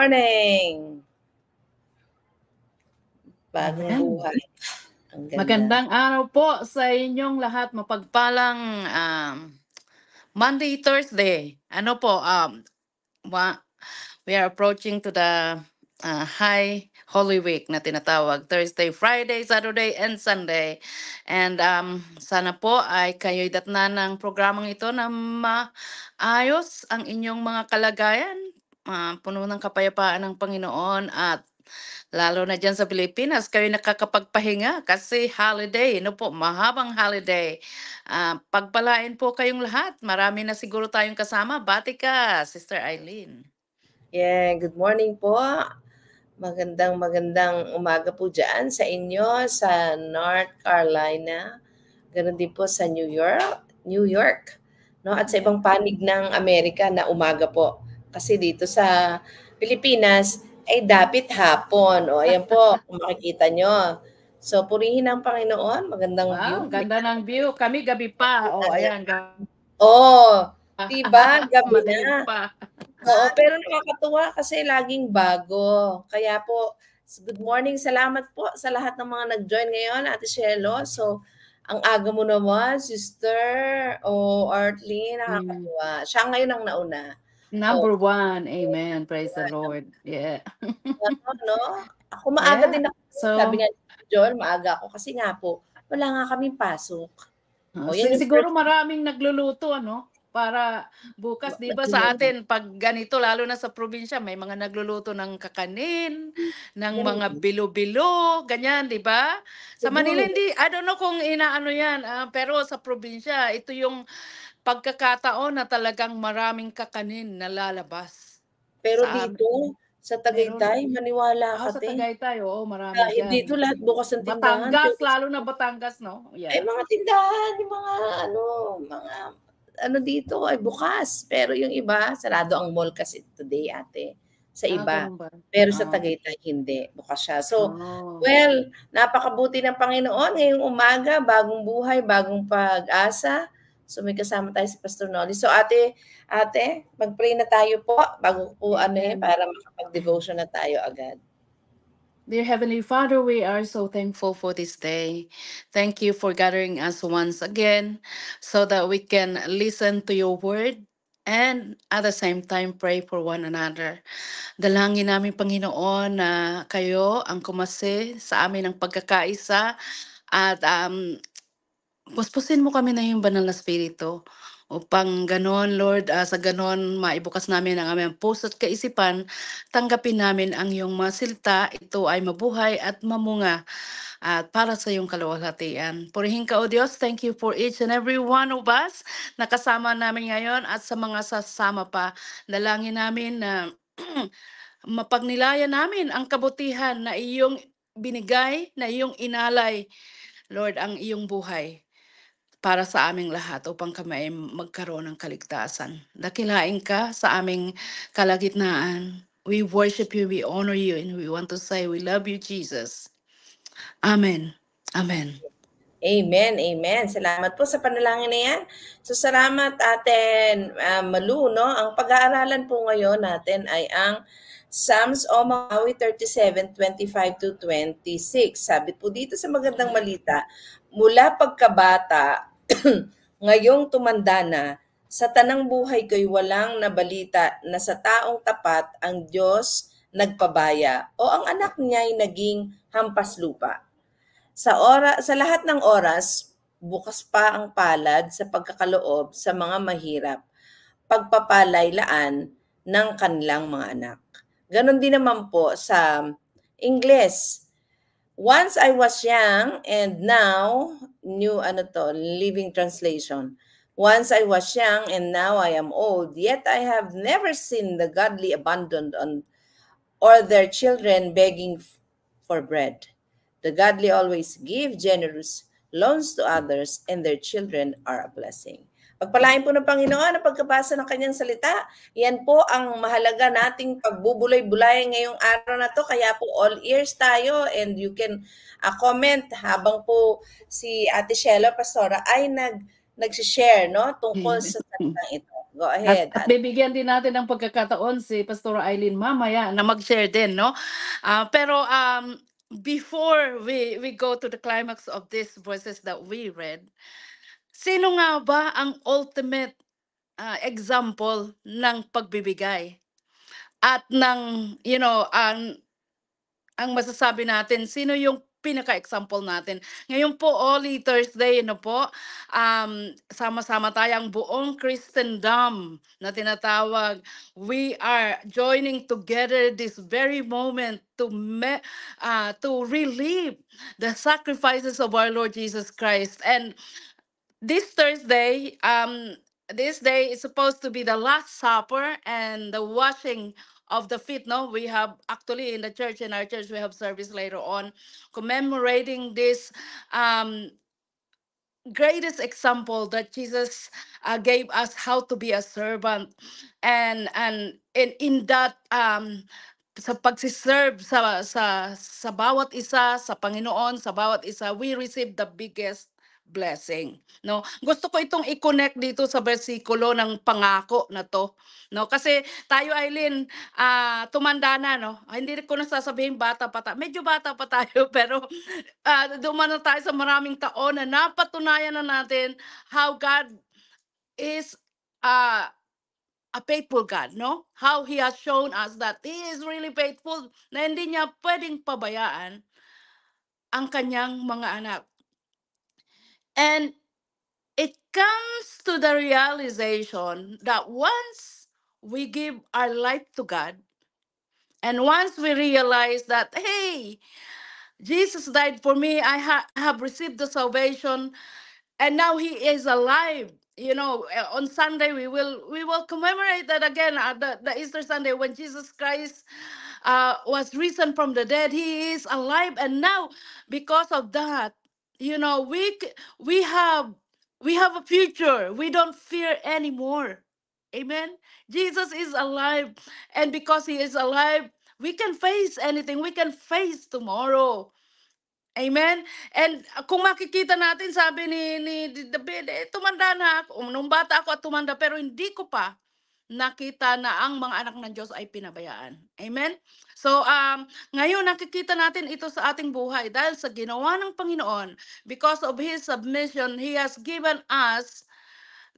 morning! Bagong buhay. Magandang araw po sa inyong lahat. Mapagpalang um, Monday, Thursday. Ano po, um, we are approaching to the uh, high Holy Week na tinatawag Thursday, Friday, Saturday, and Sunday. And um, sana po ay kayo'y datna ng programang ito na maayos ang inyong mga kalagayan ah, puno ng kapayapaan ng Panginoon at lalo na dyan sa Pilipinas, kayo nakakapagpahinga kasi holiday, no po, mahabang holiday. Ah, pagpalain po kayong lahat. Marami na siguro tayong kasama. Bati ka, Sister Eileen. Yeah, good morning po. Magandang magandang umaga po dyan sa inyo sa North Carolina. Ganun din po sa New York, New York, no? At sa mm. ibang panig ng Amerika na umaga po kasi dito sa Pilipinas ay dapat hapon. O, ayan po, kung makikita nyo. So, purihin ang Panginoon. Magandang wow, view. Ganda ng view. Kami gabi pa. O, oh, ayan. Oo. Oh, diba? Gabi na. Oo, pero nakakatuwa kasi laging bago. Kaya po, good morning. Salamat po sa lahat ng mga nag-join ngayon, Ate Shelo. So, ang aga mo naman, sister o oh, Artlene, nakakatuwa. Mm. Siya ngayon ang nauna. Oh. Number oh. one. Amen. Praise yeah. the Lord. Yeah. ano, no? Ako maaga yeah. din ako. So, Sabi nga John, maaga ako kasi nga po, wala nga kaming pasok. Oh, ah, so, siguro first... maraming nagluluto, ano? Para bukas, di ba sa atin, pag ganito, lalo na sa probinsya, may mga nagluluto ng kakanin, ng mga bilo-bilo, ganyan, di ba? Sa Manila, hindi, I don't know kung inaano yan, uh, pero sa probinsya, ito yung pagkakataon na talagang maraming kakanin na lalabas. Pero sa dito, amin. sa Tagaytay, Meron, maniwala ka sa Tagaytay, oo, marami ah, yan. Dito lahat bukas ang tindahan. Batangas, pero, lalo na Batangas, no? Yeah. Eh, mga tindahan, yung mga ano, mga ano dito ay bukas. Pero yung iba, sarado ang mall kasi today ate sa ah, iba. Pero sa ah. Tagaytay, hindi. Bukas siya. So, ah. well, napakabuti ng Panginoon. Ngayong umaga, bagong buhay, bagong pag-asa. So may kasama tayo si Pastor Nolly. So ate, ate, mag-pray na tayo po bago po ano eh, para makapag-devotion na tayo agad. Dear Heavenly Father, we are so thankful for this day. Thank you for gathering us once again so that we can listen to your word and at the same time pray for one another. Dalangin namin Panginoon na kayo ang kumase sa amin ng pagkakaisa at um, Puspusin mo kami na yung banal na spirito upang ganon, Lord, ah, sa ganon maibukas namin ang aming puso at kaisipan, tanggapin namin ang iyong mga silta, ito ay mabuhay at mamunga at para sa iyong kaluwalhatian. Purihin ka, O Diyos. Thank you for each and every one of us na kasama namin ngayon at sa mga sasama pa. Lalangin namin na mapagnilayan namin ang kabutihan na iyong binigay, na iyong inalay, Lord, ang iyong buhay para sa aming lahat upang kami ay magkaroon ng kaligtasan. Dakilain ka sa aming kalagitnaan. We worship you, we honor you, and we want to say we love you, Jesus. Amen. Amen. Amen, amen. Salamat po sa panalangin na yan. So salamat atin, uh, ah, Malu, no? Ang pag-aaralan po ngayon natin ay ang Psalms o Mawi 37:25 to 26. Sabi po dito sa magandang malita, mm. mula pagkabata Ngayong tumanda na, sa tanang buhay ko'y walang nabalita na sa taong tapat ang Diyos nagpabaya o ang anak niya'y naging hampas lupa. Sa, ora, sa lahat ng oras, bukas pa ang palad sa pagkakaloob sa mga mahirap, pagpapalaylaan ng kanilang mga anak. Ganon din naman po sa Ingles. Once I was young and now new ano to, living translation. Once I was young and now I am old, yet I have never seen the godly abandoned on or their children begging for bread. The godly always give generous loans to others and their children are a blessing. Pagpalain po ng Panginoon ang pagkabasa ng kanyang salita. Yan po ang mahalaga nating pagbubulay-bulay ngayong araw na to. Kaya po all ears tayo and you can uh, comment habang po si Ate Shelo Pastora ay nag nagsishare no tungkol mm. sa salitang ito. Go ahead. At, at bibigyan din natin ng pagkakataon si Pastora Eileen mamaya na mag-share din no. Uh, pero um before we we go to the climax of this verses that we read, Sino nga ba ang ultimate uh, example ng pagbibigay? At ng, you know, ang, ang masasabi natin, sino yung pinaka-example natin. Ngayon po, Holy Thursday, no po, um, sama-sama tayong buong Christendom na tinatawag, we are joining together this very moment to, me, uh, to relieve the sacrifices of our Lord Jesus Christ. And this Thursday, um, this day is supposed to be the Last Supper and the washing of the feet. No, we have actually in the church, in our church, we have service later on commemorating this um, greatest example that Jesus uh, gave us how to be a servant, and and in in that um, sa pagsiserve sa, sa, sa bawat isa, sa Panginoon, sa bawat isa, we receive the biggest blessing. No? Gusto ko itong i-connect dito sa bersikulo ng pangako na to. No? Kasi tayo, Eileen, uh, ah, tumanda na. No? Ah, hindi ko na sasabihin bata pa tayo. Medyo bata pa tayo, pero uh, ah, dumana tayo sa maraming taon na napatunayan na natin how God is uh, a faithful God, no? How He has shown us that He is really faithful na hindi niya pwedeng pabayaan ang kanyang mga anak. And it comes to the realization that once we give our life to God, and once we realize that, hey, Jesus died for me, I ha- have received the salvation, and now He is alive. You know, eh, on Sunday we will we will commemorate that again at the, the Easter Sunday when Jesus Christ uh, was risen from the dead. He is alive, and now because of that, you know we we have we have a future we don't fear anymore amen jesus is alive and because he is alive we can face anything we can face tomorrow Amen? And uh, kung makikita natin, sabi ni, ni David, eh, tumanda na ako. Um, nung bata ako at tumanda, pero hindi ko pa nakita na ang mga anak ng Diyos ay pinabayaan. Amen? So um, ngayon nakikita natin ito sa ating buhay dahil sa ginawa ng Panginoon. Because of His submission, He has given us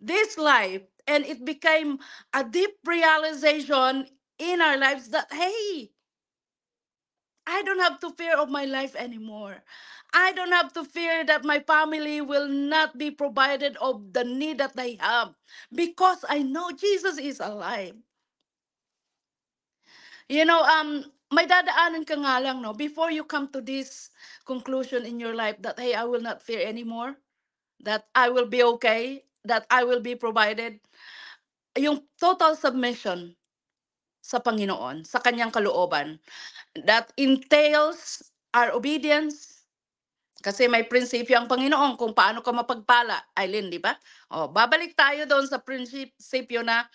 this life and it became a deep realization in our lives that, hey, I don't have to fear of my life anymore. I don't have to fear that my family will not be provided of the need that they have because I know Jesus is alive. You know, um, may dadaanan ka nga lang, no? Before you come to this conclusion in your life that, hey, I will not fear anymore, that I will be okay, that I will be provided, yung total submission sa Panginoon, sa kanyang kalooban, that entails our obedience, kasi may prinsipyo ang Panginoon kung paano ka mapagpala. Eileen, di ba? O, babalik tayo doon sa prinsipyo na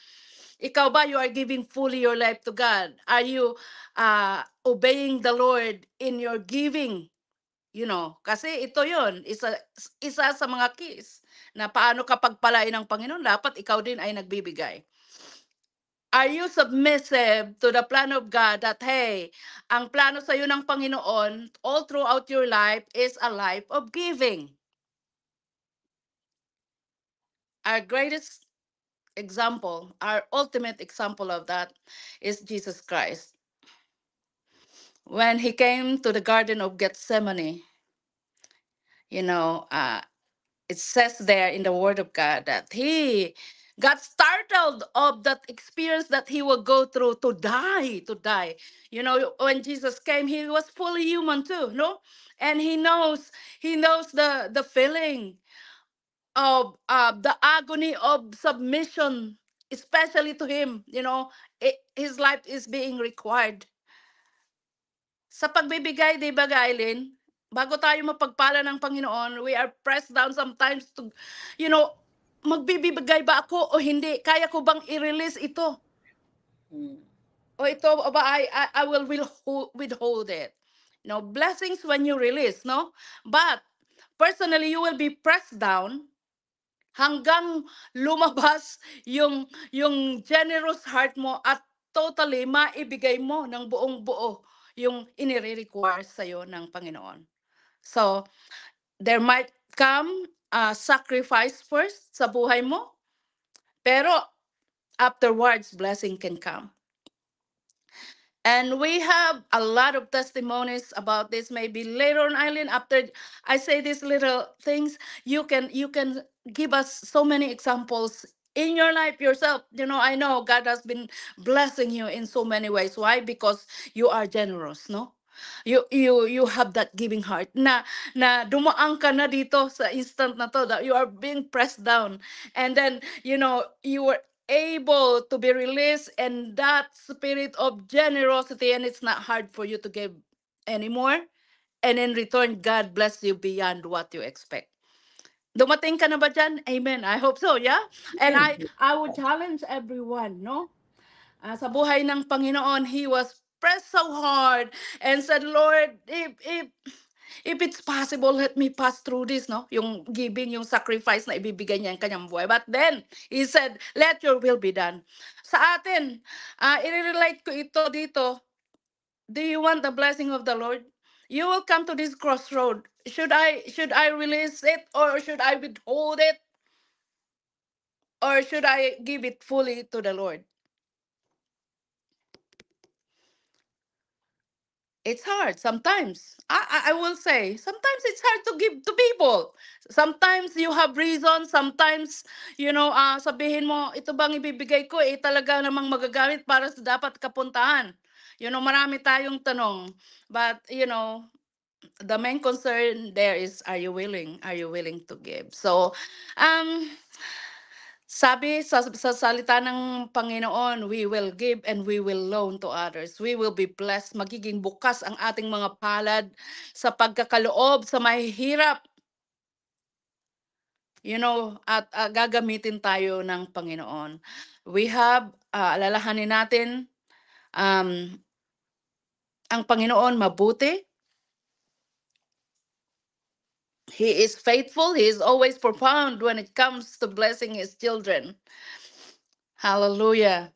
ikaw ba, you are giving fully your life to God? Are you uh, obeying the Lord in your giving? You know, kasi ito yon isa, isa sa mga keys na paano kapag palain ng Panginoon, dapat ikaw din ay nagbibigay. Are you submissive to the plan of God that, hey, ang plano sa iyo ng Panginoon all throughout your life is a life of giving? Our greatest example, our ultimate example of that is Jesus Christ. When he came to the Garden of Gethsemane, you know, uh, it says there in the Word of God that he got startled of that experience that he will go through to die to die you know when jesus came he was fully human too no and he knows he knows the the feeling of uh, the agony of submission, especially to Him. You know, it, eh, His life is being required. Sa pagbibigay, di ba, Gailin? Bago tayo mapagpala ng Panginoon, we are pressed down sometimes to, you know, magbibigay ba ako o hindi? Kaya ko bang i-release ito? Mm. O ito ba I, I, I will withhold it? You blessings when you release, no? But personally, you will be pressed down hanggang lumabas yung yung generous heart mo at totally maibigay mo ng buong buo yung inire-require sa iyo ng Panginoon. So, there might come a sacrifice first sa buhay mo, pero afterwards, blessing can come. And we have a lot of testimonies about this. Maybe later on, Eileen, after I say these little things, you can you can give us so many examples in your life yourself. You know, I know God has been blessing you in so many ways. Why? Because you are generous, no? You you you have that giving heart na na dumaan ka na dito sa instant na to that you are being pressed down and then you know you were able to be released and that spirit of generosity and it's not hard for you to give anymore and in return God bless you beyond what you expect dumating ka na ba dyan? amen I hope so yeah and I I would challenge everyone no uh, sa buhay ng Panginoon he was pressed so hard and said Lord if if If it's possible, let me pass through this, no? Yung giving, yung sacrifice na ibibigay niya ang kanyang buhay. But then, he said, let your will be done. Sa atin, uh, ah, i-relate ko ito dito. Do you want the blessing of the Lord? You will come to this crossroad. Should I should I release it or should I withhold it? Or should I give it fully to the Lord? it's hard sometimes I, I i will say sometimes it's hard to give to people sometimes you have reason sometimes you know uh, sabihin mo ito bang ibibigay ko eh talaga namang magagamit para sa dapat kapuntahan you know marami tayong tanong but you know the main concern there is are you willing are you willing to give so um sabi sa, sa salita ng Panginoon, we will give and we will loan to others. We will be blessed. Magiging bukas ang ating mga palad sa pagkakaloob, sa mahihirap. You know, at uh, gagamitin tayo ng Panginoon. We have, uh, alalahanin natin, um, ang Panginoon mabuti, He is faithful. He is always profound when it comes to blessing his children. Hallelujah.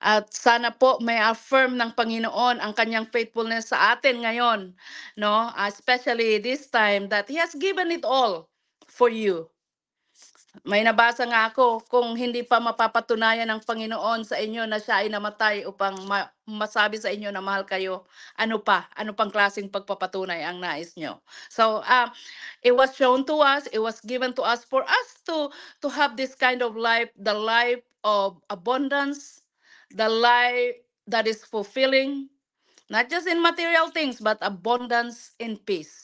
At sana po may affirm ng Panginoon ang kanyang faithfulness sa atin ngayon, no? Especially this time that he has given it all for you. May nabasa nga ako kung hindi pa mapapatunayan ng Panginoon sa inyo na siya ay namatay upang ma- masabi sa inyo na mahal kayo, ano pa, ano pang klaseng pagpapatunay ang nais nyo. So, uh, it was shown to us, it was given to us for us to, to have this kind of life, the life of abundance, the life that is fulfilling, not just in material things, but abundance in peace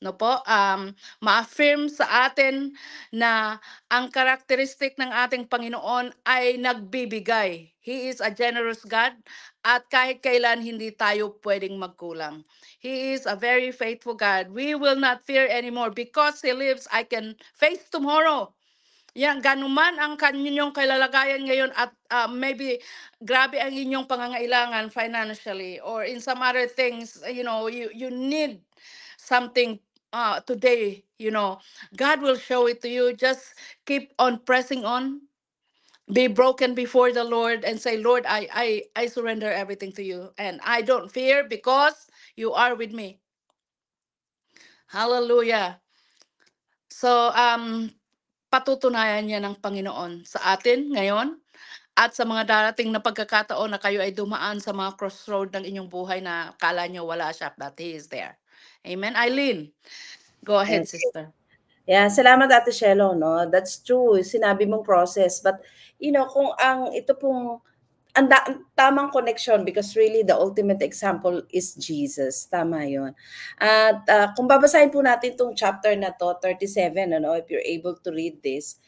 no po um ma-affirm sa atin na ang karakteristik ng ating Panginoon ay nagbibigay. He is a generous God at kahit kailan hindi tayo pwedeng magkulang. He is a very faithful God. We will not fear anymore because he lives I can face tomorrow. Yan, ganuman ang kanyong kailalagayan ngayon at uh, maybe grabe ang inyong pangangailangan financially or in some other things, you know, you, you need something uh, today, you know, God will show it to you. Just keep on pressing on. Be broken before the Lord and say, Lord, I, I, I surrender everything to you. And I don't fear because you are with me. Hallelujah. So, um, patutunayan niya ng Panginoon sa atin ngayon at sa mga darating na pagkakataon na kayo ay dumaan sa mga crossroad ng inyong buhay na kala nyo wala siya, but He is there. Amen. Eileen, go ahead, yes. sister. Yeah, salamat Ate Shelo, no. That's true. Sinabi mong process, but you know, kung ang ito pong ang, da- ang tamang connection because really the ultimate example is Jesus. Tama 'yon. At uh, kung babasahin po natin tong chapter na to, 37, ano, if you're able to read this,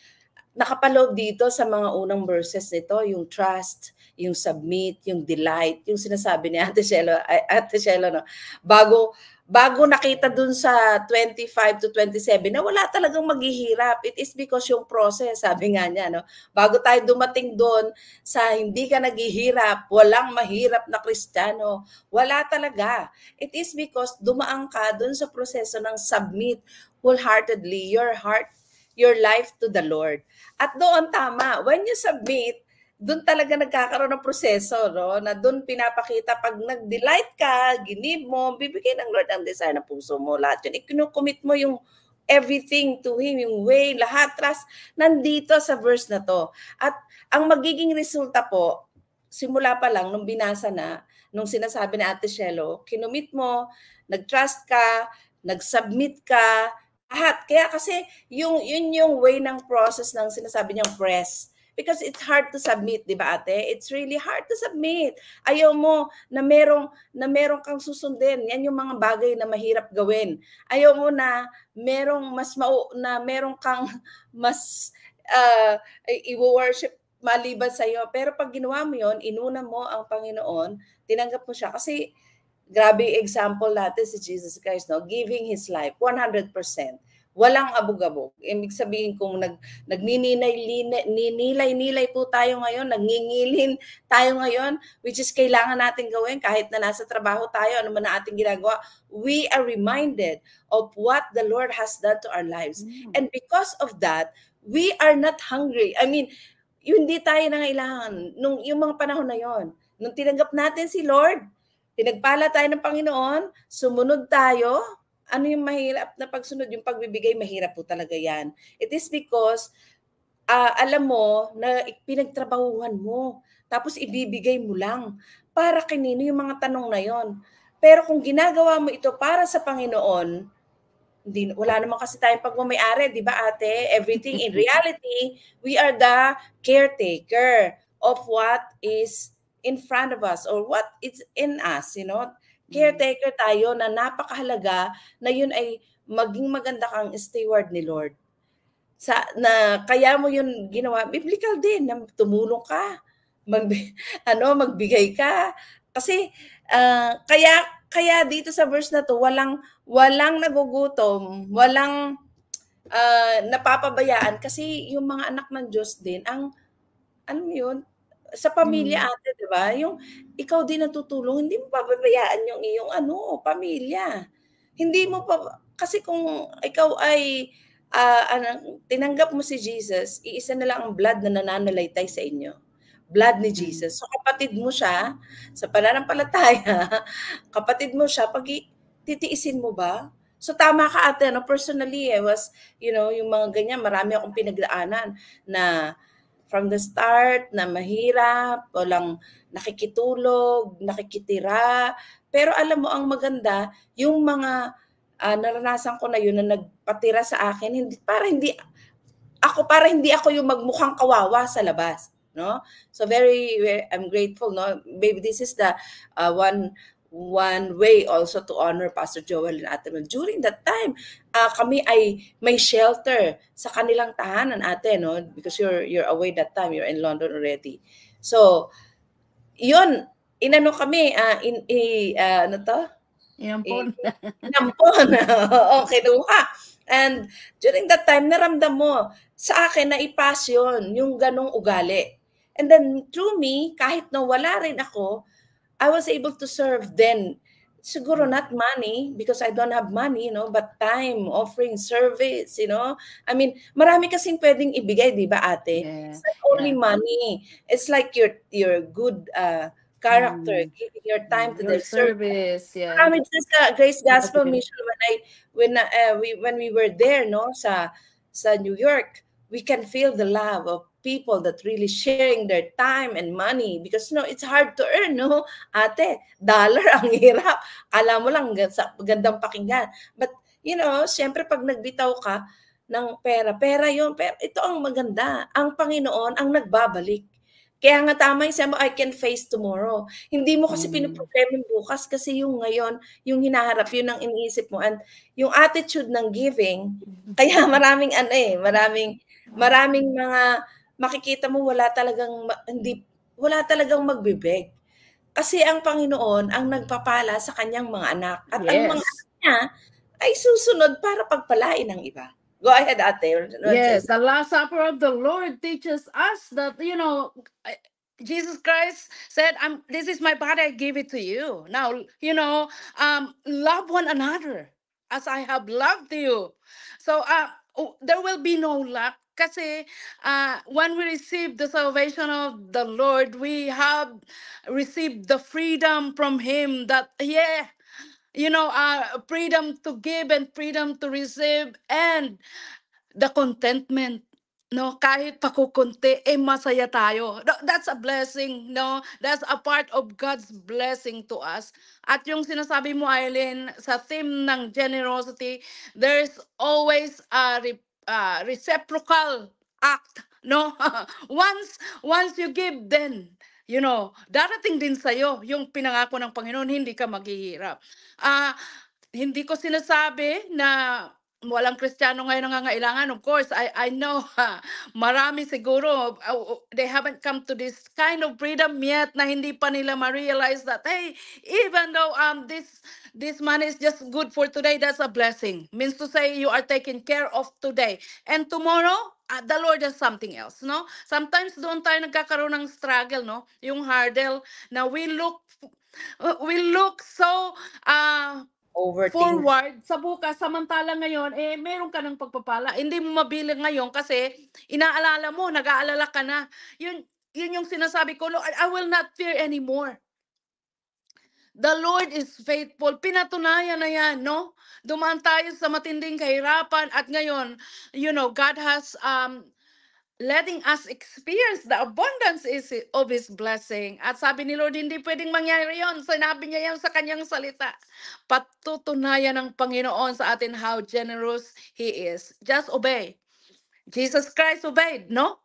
nakapaloob dito sa mga unang verses nito, yung trust, yung submit, yung delight, yung sinasabi ni Ate Shelo, Ate Shelo, no? bago bago nakita dun sa 25 to 27 na wala talagang maghihirap. It is because yung process, sabi nga niya, no? bago tayo dumating dun sa hindi ka naghihirap, walang mahirap na kristyano, wala talaga. It is because dumaan ka dun sa proseso ng submit wholeheartedly your heart, your life to the Lord. At doon tama, when you submit, doon talaga nagkakaroon ng proseso, no? Na doon pinapakita pag nag-delight ka, ginib mo, bibigyan ng Lord ang desire ng puso mo, lahat yun. Ikinukumit mo yung everything to Him, yung way, lahat, trust, nandito sa verse na to. At ang magiging resulta po, simula pa lang, nung binasa na, nung sinasabi ni Ate Shelo, kinumit mo, nag-trust ka, nag-submit ka, lahat. Kaya kasi yung, yun yung way ng process ng sinasabi niyang press Because it's hard to submit, di ba ate? It's really hard to submit. Ayaw mo na merong, na merong kang susundin. Yan yung mga bagay na mahirap gawin. Ayaw mo na merong mas mau, na merong kang mas uh, i-worship maliban sa iyo. Pero pag ginawa mo yon, inuna mo ang Panginoon, tinanggap mo siya. Kasi grabe example natin si Jesus Christ, no? giving His life, 100% walang abog-abog. Ibig sabihin kung nag, nagninilay-nilay po tayo ngayon, nangingilin tayo ngayon, which is kailangan natin gawin kahit na nasa trabaho tayo, ano man na ating ginagawa, we are reminded of what the Lord has done to our lives. Mm. And because of that, we are not hungry. I mean, yun hindi tayo nangailangan. Nung, yung mga panahon na yon, nung tinanggap natin si Lord, pinagpala tayo ng Panginoon, sumunod tayo, ano yung mahirap na pagsunod? Yung pagbibigay, mahirap po talaga yan. It is because uh, alam mo na pinagtrabahuhan mo. Tapos ibibigay mo lang. Para kanino yung mga tanong na yon. Pero kung ginagawa mo ito para sa Panginoon, hindi, wala naman kasi tayong pagmamayari, di ba ate? Everything in reality, we are the caretaker of what is in front of us or what is in us, you know? caretaker tayo na napakahalaga na yun ay maging maganda kang steward ni Lord. Sa, na kaya mo yun ginawa, biblical din, na tumulong ka, mag, ano, magbigay ka. Kasi uh, kaya kaya dito sa verse na to walang walang nagugutom, walang uh, napapabayaan kasi yung mga anak ng Diyos din ang ano yun, sa pamilya mm. ate, 'di ba? Yung ikaw din natutulong, hindi mo pababayaan yung iyong ano, pamilya. Hindi mo pa kasi kung ikaw ay uh, ah, anang, tinanggap mo si Jesus, iisa na lang ang blood na nananalaytay sa inyo. Blood ni hmm. Jesus. So kapatid mo siya sa pananampalataya, kapatid mo siya pag titiisin mo ba? So tama ka ate, no? personally, I was, you know, yung mga ganyan, marami akong pinagdaanan na from the start na mahirap, walang nakikitulog, nakikitira. Pero alam mo, ang maganda, yung mga uh, naranasan ko na yun na nagpatira sa akin, hindi, para hindi ako para hindi ako yung magmukhang kawawa sa labas no so very, very I'm grateful no maybe this is the uh, one one way also to honor Pastor Joel and Ate Mel. During that time, uh, kami ay may shelter sa kanilang tahanan ate, no? Because you're, you're away that time, you're in London already. So, yun, inano kami, uh, in, in, uh, ano to? Inampon. Inampon. Oo, kinuha. And during that time, naramdam mo sa akin na ipas yun, yung ganong ugali. And then through me, kahit na wala rin ako, I was able to serve then. Siguro not money because I don't have money, you know, but time, offering service, you know. I mean, marami kasing pwedeng ibigay, di ba ate? Yeah. It's not only yeah. money. It's like your your good uh, character, mm. giving your time to the service. service. Yeah. sa Grace Gospel Mission when I when uh, we when we were there, no, sa sa New York, we can feel the love of people that really sharing their time and money because you know it's hard to earn no ate dollar ang hirap alam mo lang gandang pakinggan but you know syempre pag nagbitaw ka ng pera pera yon pero ito ang maganda ang Panginoon ang nagbabalik kaya nga tama yung sabi I can face tomorrow. Hindi mo kasi mm. yung bukas kasi yung ngayon, yung hinaharap, yun ang iniisip mo. And yung attitude ng giving, mm. kaya maraming ano eh, maraming, maraming mga makikita mo wala talagang hindi wala talagang magbibeg. Kasi ang Panginoon ang nagpapala sa kanyang mga anak at yes. ang mga anak niya ay susunod para pagpalain ng iba. Go ahead, Ate. Yes, the Last Supper of the Lord teaches us that, you know, Jesus Christ said, I'm, This is my body, I give it to you. Now, you know, um, love one another as I have loved you. So uh, there will be no lack kasi uh, when we receive the salvation of the Lord, we have received the freedom from Him that, yeah, you know, uh, freedom to give and freedom to receive and the contentment no kahit pakukunti eh masaya tayo that's a blessing no that's a part of God's blessing to us at yung sinasabi mo Eileen sa theme ng generosity there's always a repentance uh, reciprocal act, no? once once you give then You know, darating din sa iyo yung pinangako ng Panginoon, hindi ka maghihirap. uh, hindi ko sinasabi na walang Kristiyano ngayon nangangailangan. Of course, I, I know, ha, marami siguro, uh, uh, they haven't come to this kind of freedom yet na hindi pa nila ma-realize that, hey, even though um, this, this money is just good for today, that's a blessing. Means to say you are taken care of today. And tomorrow, uh, the Lord does something else, no? Sometimes doon tayo nagkakaroon ng struggle, no? Yung hurdle na we look, uh, we look so, uh, Overthink. forward sa bukas samantala ngayon eh meron ka ng pagpapala hindi mo mabili ngayon kasi inaalala mo nag-aalala ka na yun yun yung sinasabi ko Lord I will not fear anymore The Lord is faithful. Pinatunayan na yan, no? Dumaan tayo sa matinding kahirapan at ngayon, you know, God has um, letting us experience the abundance is of His blessing. At sabi ni Lord, hindi pwedeng mangyari yon. Sinabi niya yan sa kanyang salita. Patutunayan ng Panginoon sa atin how generous He is. Just obey. Jesus Christ obeyed, no?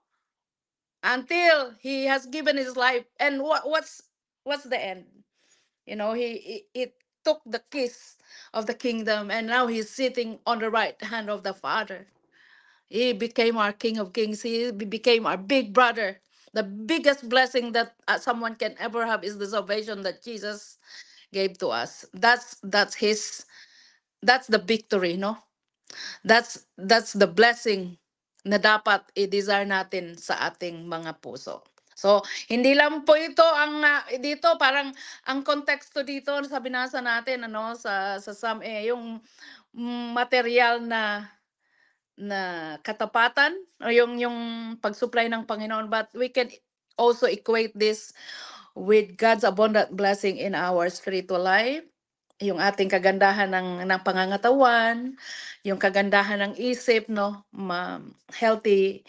Until He has given His life. And what, what's what's the end? You know, He it, it took the kiss of the kingdom and now He's sitting on the right hand of the Father. He became our King of Kings. He became our big brother. The biggest blessing that uh, someone can ever have is the salvation that Jesus gave to us. That's that's his that's the victory, no? That's that's the blessing na dapat i-desire natin sa ating mga puso. So, hindi lang po ito ang ah, dito parang ang konteksto dito sa binasa natin ano sa sa Psalm eh, yung mm, material na na katapatan o yung yung pagsupply ng Panginoon but we can also equate this with God's abundant blessing in our spiritual life yung ating kagandahan ng ng pangangatawan yung kagandahan ng isip no Ma, healthy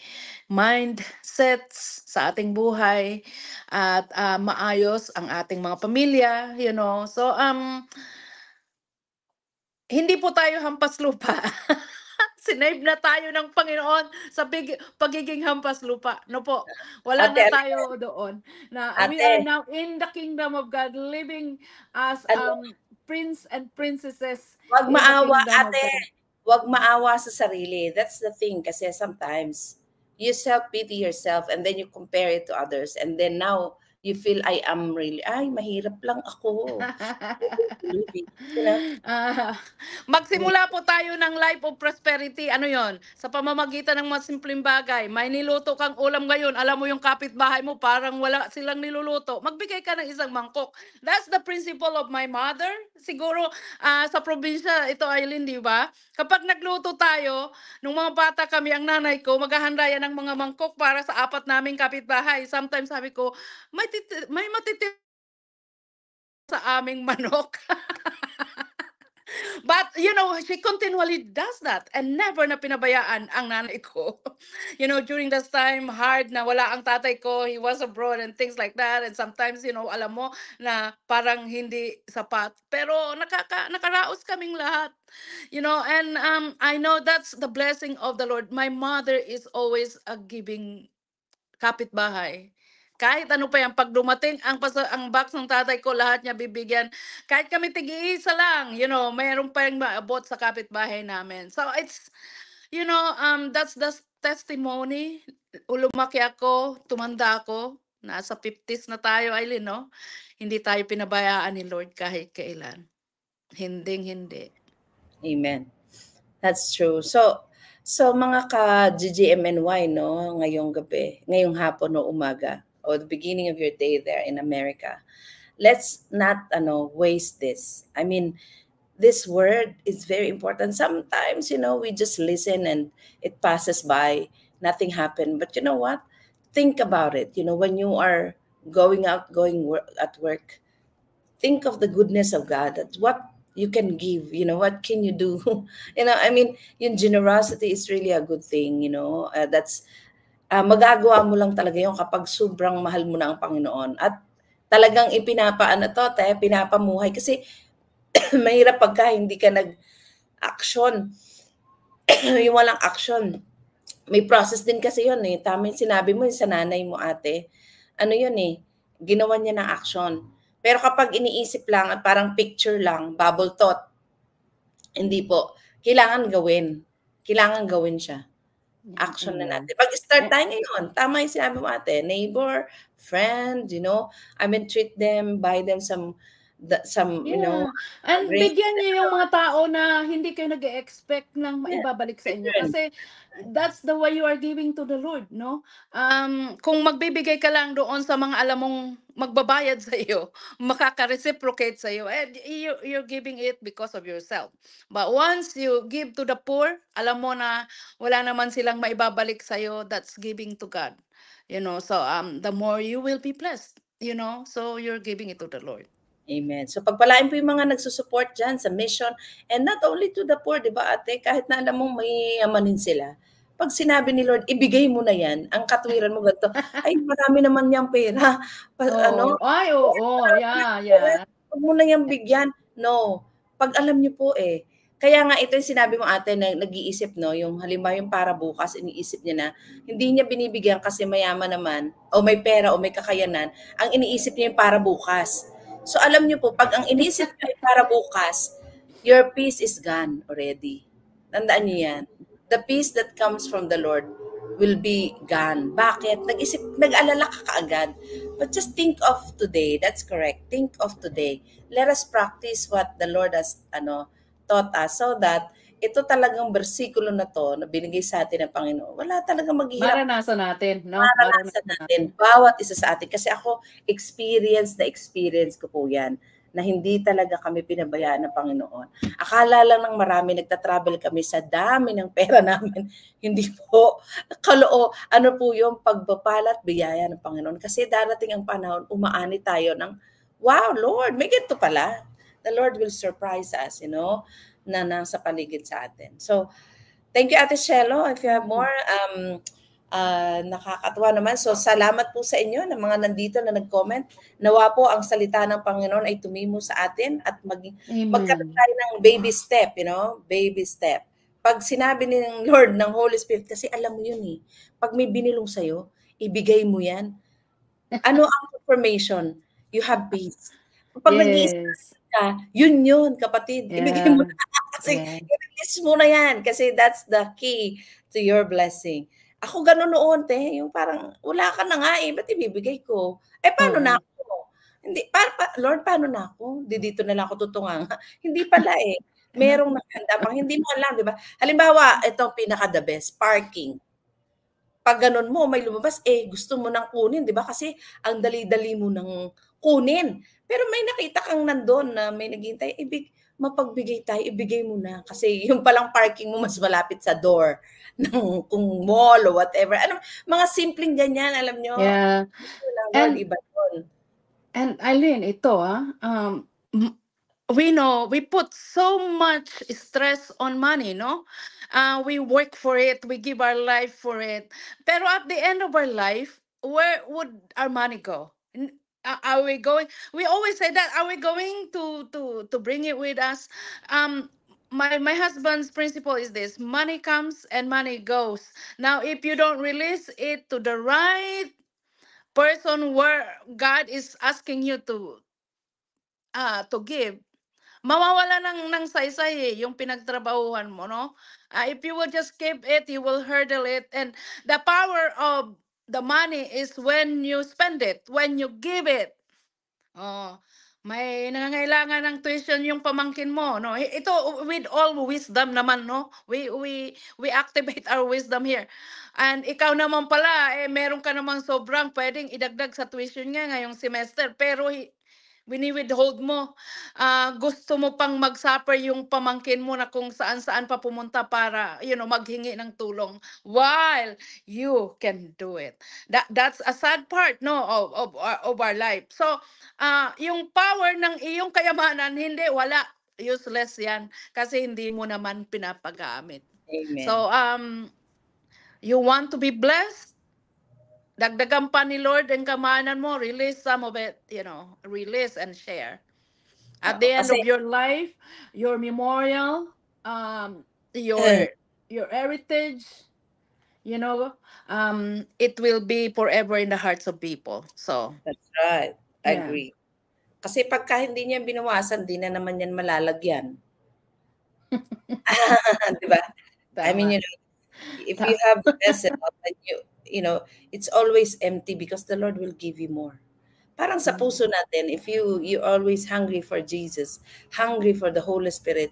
mind sets sa ating buhay at uh, maayos ang ating mga pamilya you know so um hindi po tayo hampas lupa sinave na tayo ng Panginoon sa big, pagiging hampas lupa. No po, wala Ate, na tayo doon. Na, Ate, we are now in the kingdom of God, living as ano? um, prince and princesses. Huwag maawa, ate. Huwag maawa sa sarili. That's the thing. Kasi sometimes you self-pity yourself and then you compare it to others. And then now, you feel I am really, ay, mahirap lang ako. uh, magsimula po tayo ng life of prosperity. Ano yon? Sa pamamagitan ng mga simpleng bagay. May niluto kang ulam ngayon. Alam mo yung kapitbahay mo, parang wala silang niluluto. Magbigay ka ng isang mangkok. That's the principle of my mother. Siguro uh, sa probinsya, ito Eileen, di ba? Kapag nagluto tayo, nung mga bata kami, ang nanay ko, maghahanda yan ng mga mangkok para sa apat naming kapitbahay. Sometimes sabi ko, may matitira, may matitira sa aming manok. But, you know, she continually does that and never na pinabayaan ang nanay ko. you know, during that time, hard na wala ang tatay ko, he was abroad and things like that. And sometimes, you know, alam mo na parang hindi sapat. Pero nakaka, nakaraos kaming lahat. You know, and um, I know that's the blessing of the Lord. My mother is always a giving kapitbahay. Kahit ano pa yan, pag dumating ang, paso, ang box ng tatay ko, lahat niya bibigyan. Kahit kami tig isa lang, you know, mayroon pa yung maabot sa kapitbahay namin. So it's, you know, um, that's the testimony. Ulumaki ako, tumanda ako. Nasa 50s na tayo, Aileen, no? Hindi tayo pinabayaan ni Lord kahit kailan. Hinding hindi. Amen. That's true. So, So mga ka-GGMNY no, ngayong gabi, ngayong hapon o umaga, or the beginning of your day there in America. Let's not know waste this. I mean, this word is very important. Sometimes, you know, we just listen and it passes by, nothing happened. But you know what? Think about it. You know, when you are going out, going work, at work, think of the goodness of God, That what you can give, you know, what can you do? you know, I mean, in generosity is really a good thing, you know, uh, that's uh, magagawa mo lang talaga yung kapag sobrang mahal mo na ang Panginoon. At talagang ipinapaan to, te, pinapamuhay. Kasi mahirap pagka hindi ka nag-action. yung walang action. May process din kasi yun eh. Tama sinabi mo yun eh, sa nanay mo ate. Ano yun eh, ginawa niya ng action. Pero kapag iniisip lang at parang picture lang, bubble thought, hindi po. Kailangan gawin. Kailangan gawin siya action na natin. Mag-start eh, tayo eh, ngayon. Eh. Tama yung sinabi mo ate, neighbor, friend, you know, I mean, treat them, buy them some that some yeah. you know and great, bigyan niyo yung mga tao na hindi kayo nag-expect ng maibabalik yeah. sa inyo kasi that's the way you are giving to the Lord no um kung magbibigay ka lang doon sa mga alam mong magbabayad sa iyo makaka-reciprocate sa iyo and you, you're giving it because of yourself but once you give to the poor alam mo na wala naman silang maibabalik sa iyo that's giving to God you know so um the more you will be blessed you know so you're giving it to the Lord Amen. So pagpalain po yung mga nagsusupport dyan sa mission and not only to the poor, di ba ate? Kahit na alam mong may amanin sila. Pag sinabi ni Lord, ibigay mo na yan, ang katwiran mo ganito, ay marami naman niyang pera. Pa, oh, ano? Ay, oo, oh, oh, yeah, yeah. Huwag mo na niyang bigyan. No. Pag alam niyo po eh, kaya nga ito yung sinabi mo ate na nag-iisip no, yung halimbawa yung para bukas, iniisip niya na hindi niya binibigyan kasi mayaman naman o may pera o may kakayanan, ang iniisip niya yung para bukas. So alam niyo po, pag ang inisip niyo para bukas, your peace is gone already. Tandaan niyo yan. The peace that comes from the Lord will be gone. Bakit? Nag-isip, nag-alala ka kaagad. But just think of today. That's correct. Think of today. Let us practice what the Lord has ano, taught us so that ito talagang bersikulo na to na binigay sa atin ng Panginoon, wala talagang maghihirap. Maranasan natin. No? Maranasan, Maranasan natin. Bawat isa sa atin. Kasi ako, experience na experience ko po yan na hindi talaga kami pinabayaan ng Panginoon. Akala lang ng marami, nagta-travel kami sa dami ng pera namin. Hindi po, kaloo, ano po yung pagbapala biyaya ng Panginoon. Kasi darating ang panahon, umaani tayo ng, wow, Lord, may ganito pala. The Lord will surprise us, you know na nasa paligid sa atin. So, thank you Ate Shelo. If you have mm-hmm. more, um, uh, nakakatuwa naman. So, salamat po sa inyo ng mga nandito na nag-comment. Nawa po ang salita ng Panginoon ay tumimo sa atin at mag Amen. magkaroon tayo ng baby step, you know, baby step. Pag sinabi ni ng Lord ng Holy Spirit, kasi alam mo yun eh, pag may binilong sa'yo, ibigay mo yan. Ano ang confirmation? You have peace. Pag yes. nag-iisip ka, yun yun, kapatid. Yeah. Ibigay mo na kasi yeah. i-release mo na yan kasi that's the key to your blessing. Ako ganun noon, te, yung parang wala ka na nga eh, ba't ibibigay ko? Eh, paano mm. na ako? Hindi, pa, pa, Lord, paano na ako? Di dito na lang ako tutungang. hindi pala eh. Merong nakanda pang hindi mo alam, di ba? Halimbawa, itong pinaka-the best, parking pag ganun mo, may lumabas, eh, gusto mo nang kunin, di ba? Kasi ang dali-dali mo nang kunin. Pero may nakita kang nandun na may naghihintay, ibig, eh, mapagbigay tayo, ibigay mo na. Kasi yung palang parking mo mas malapit sa door ng kung mall or whatever. Ano, mga simpleng ganyan, alam nyo. Yeah. And, iba yun. and Eileen, ito ah, um, we know we put so much stress on money no uh, we work for it we give our life for it pero at the end of our life where would our money go are we going we always say that are we going to to to bring it with us um my my husband's principle is this money comes and money goes now if you don't release it to the right person where god is asking you to uh to give mawawala ng ng saysay eh, yung pinagtrabahuhan mo no uh, if you will just keep it you will hurdle it and the power of the money is when you spend it, when you give it. Oh, may nangangailangan ng tuition yung pamangkin mo, no? Ito with all wisdom naman, no? We we we activate our wisdom here. And ikaw naman pala eh meron ka namang sobrang pwedeng idagdag sa tuition nga ngayong semester pero wini-withhold mo. Uh, gusto mo pang mag-suffer yung pamangkin mo na kung saan-saan pa pumunta para, you know, maghingi ng tulong. While you can do it. That, that's a sad part, no, of, of, of our life. So, uh, yung power ng iyong kayamanan, hindi, wala. Useless yan. Kasi hindi mo naman pinapagamit. Amen. So, um, you want to be blessed? Dagdagan pa ni Lord ang kamanan mo, release some of it, you know, release and share. At the end of your life, your memorial, um, your eh. your heritage, you know, um, it will be forever in the hearts of people. So That's right. I yeah. agree. Kasi pagka hindi niya binawasan, di na naman yan malalagyan. di I mean, you know, if you have vessel and you you know, it's always empty because the Lord will give you more. Parang sa mm. puso natin, if you you always hungry for Jesus, hungry for the Holy Spirit,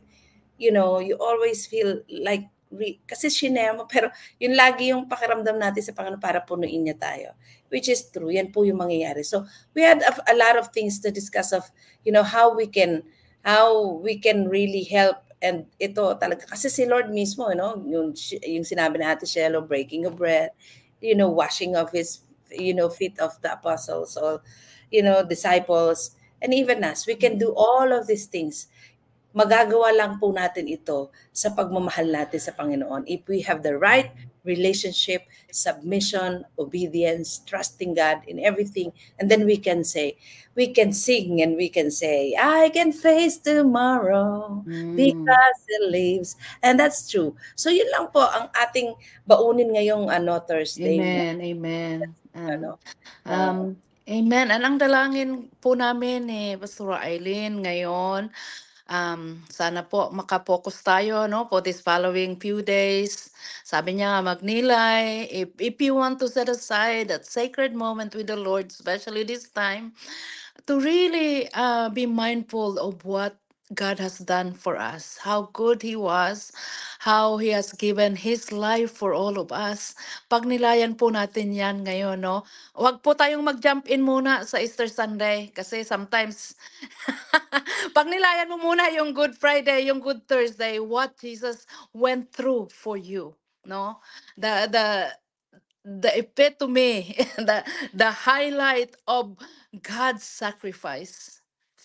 you know, you always feel like re, kasi shinare mo, pero yun lagi yung pakiramdam natin sa Panginoon para punuin niya tayo. Which is true. Yan po yung mangyayari. So, we had a, a lot of things to discuss of, you know, how we can, how we can really help And ito talaga, kasi si Lord mismo, you know, yung, yung sinabi na ate shallow breaking of bread, you know, washing of his, you know, feet of the apostles or, you know, disciples, and even us. We can do mm. all of these things magagawa lang po natin ito sa pagmamahal natin sa Panginoon. If we have the right relationship, submission, obedience, trusting God in everything, and then we can say, we can sing and we can say, I can face tomorrow mm. because it lives. And that's true. So yun lang po ang ating baunin ngayong ano, Thursday. Amen, amen. Ah, ano, um, um Amen. Anong dalangin po namin eh, Pastor Eileen, ngayon um, sana po makapokus tayo no, for this following few days. Sabi niya nga, magnilay, if, if you want to set aside that sacred moment with the Lord, especially this time, to really uh, be mindful of what God has done for us, how good He was, how He has given His life for all of us. Pag nilayan po natin yan ngayon, no? Huwag po tayong mag-jump in muna sa Easter Sunday kasi sometimes pag nilayan mo muna yung Good Friday, yung Good Thursday, what Jesus went through for you, no? The, the, the epitome, the, the highlight of God's sacrifice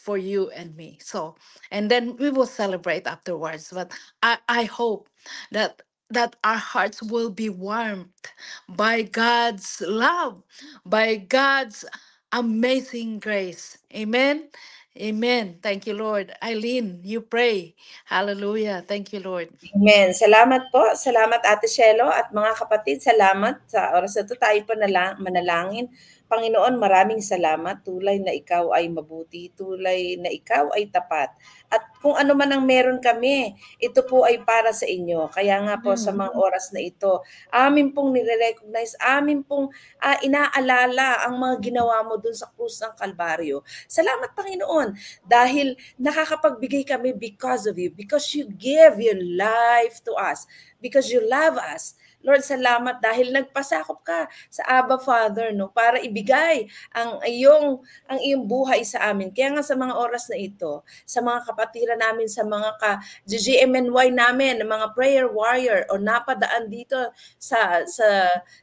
for you and me. So, and then we will celebrate afterwards. But I, I hope that that our hearts will be warmed by God's love, by God's amazing grace. Amen. Amen. Thank you, Lord. Eileen, you pray. Hallelujah. Thank you, Lord. Amen. Salamat po. Salamat, Ate Shelo at mga kapatid. Salamat sa oras na ito tayo po manalangin Panginoon, maraming salamat. Tulay na ikaw ay mabuti, tulay na ikaw ay tapat. At kung ano man ang meron kami, ito po ay para sa inyo. Kaya nga po mm-hmm. sa mga mm-hmm. oras na ito, amin pong nire-recognize, amin pong uh, inaalala ang mga ginawa mo dun sa krus ng Kalbaryo. Salamat Panginoon dahil nakakapagbigay kami because of you, because you gave your life to us, because you love us, Lord, salamat dahil nagpasakop ka sa Abba Father no para ibigay ang iyong ang iyong buhay sa amin. Kaya nga sa mga oras na ito, sa mga kapatiran namin, sa mga ka GGMNY namin, mga prayer warrior o napadaan dito sa sa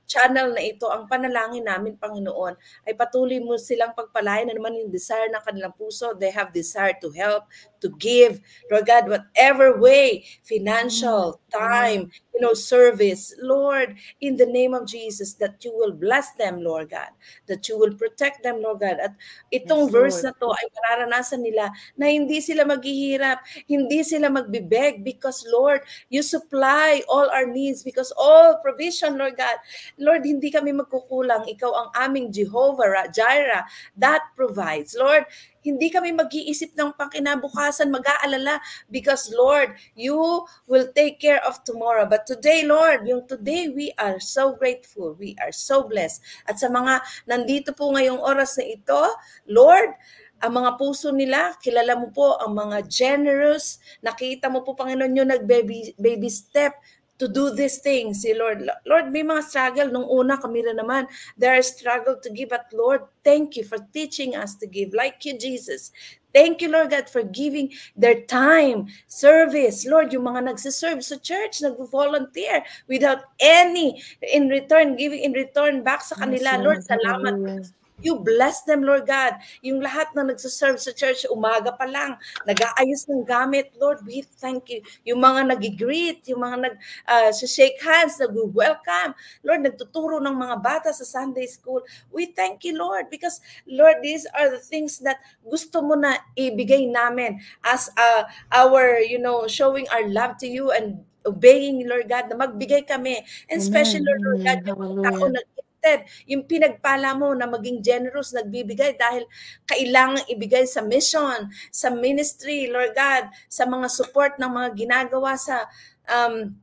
channel na ito, ang panalangin namin Panginoon ay patuloy mo silang pagpalain na ano naman yung desire ng kanilang puso. They have desire to help, to give, Lord God, whatever way, financial, mm-hmm. time, you know, service, Lord, in the name of Jesus, that you will bless them, Lord God, that you will protect them, Lord God. At itong yes, verse na to ay mararanasan nila na hindi sila maghihirap, hindi sila magbibeg because, Lord, you supply all our needs because all provision, Lord God. Lord, hindi kami magkukulang. Ikaw ang aming Jehovah, Jireh, that provides. Lord, hindi kami mag-iisip ng pangkinabukasan, mag-aalala because Lord, you will take care of tomorrow. But today, Lord, yung today we are so grateful. We are so blessed. At sa mga nandito po ngayong oras na ito, Lord, ang mga puso nila, kilala mo po ang mga generous, nakita mo po Panginoon yung nag-baby baby step to do these things. Si Lord, Lord, may mga struggle. Nung una kami rin naman, there are struggle to give. But Lord, thank you for teaching us to give. Like you, Jesus. Thank you, Lord God, for giving their time, service. Lord, yung mga nagsiserve sa church, nag-volunteer without any in return, giving in return back sa kanila. Lord, salamat. You bless them, Lord God. Yung lahat na nagsaserve sa church, umaga pa lang, nag-aayos ng gamit, Lord, we thank you. Yung mga nag-greet, yung mga nag uh, shake hands, nag-welcome. Lord, nagtuturo ng mga bata sa Sunday school. We thank you, Lord, because Lord, these are the things that gusto mo na ibigay namin as uh, our, you know, showing our love to you and obeying, Lord God, na magbigay kami. And Amen. especially, Lord, Lord God, yung taong nag protected. Yung pinagpala mo na maging generous, nagbibigay dahil kailangan ibigay sa mission, sa ministry, Lord God, sa mga support ng mga ginagawa sa um,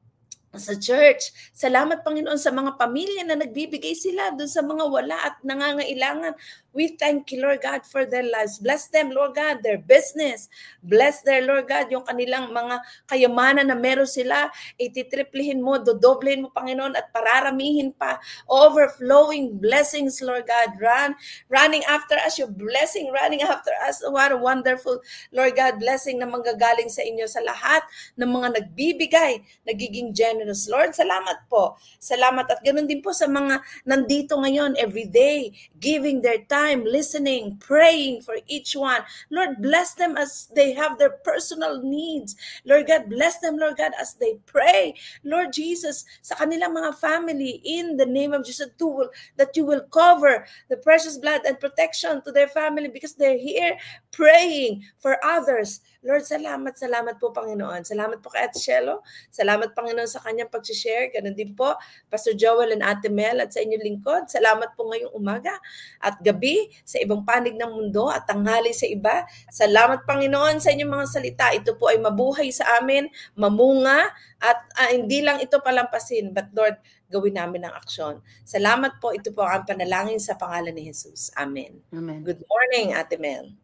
sa church. Salamat Panginoon sa mga pamilya na nagbibigay sila doon sa mga wala at nangangailangan. We thank you, Lord God, for their lives. Bless them, Lord God, their business. Bless their, Lord God, yung kanilang mga kayamanan na meron sila. Ititriplihin mo, dodoblin mo, Panginoon, at pararamihin pa. Overflowing blessings, Lord God. Run, running after us, your blessing, running after us. What a wonderful, Lord God, blessing na manggagaling sa inyo sa lahat ng mga nagbibigay, nagiging generous. Lord, salamat po. Salamat at ganun din po sa mga nandito ngayon every day, giving their time time listening, praying for each one. Lord, bless them as they have their personal needs. Lord God, bless them, Lord God, as they pray. Lord Jesus, sa kanilang mga family, in the name of Jesus, to that you will cover the precious blood and protection to their family because they're here praying for others. Lord, salamat, salamat po Panginoon. Salamat po kay Ate Salamat Panginoon sa kanyang pag-share. Ganun din po, Pastor Joel and Ate Mel at sa inyong lingkod. Salamat po ngayong umaga at gabi sa ibang panig ng mundo at tanghali sa iba. Salamat Panginoon sa inyong mga salita. Ito po ay mabuhay sa amin, mamunga at uh, hindi lang ito palampasin but Lord, gawin namin ang aksyon. Salamat po. Ito po ang panalangin sa pangalan ni Jesus. Amen. Amen. Good morning, Ate Mel.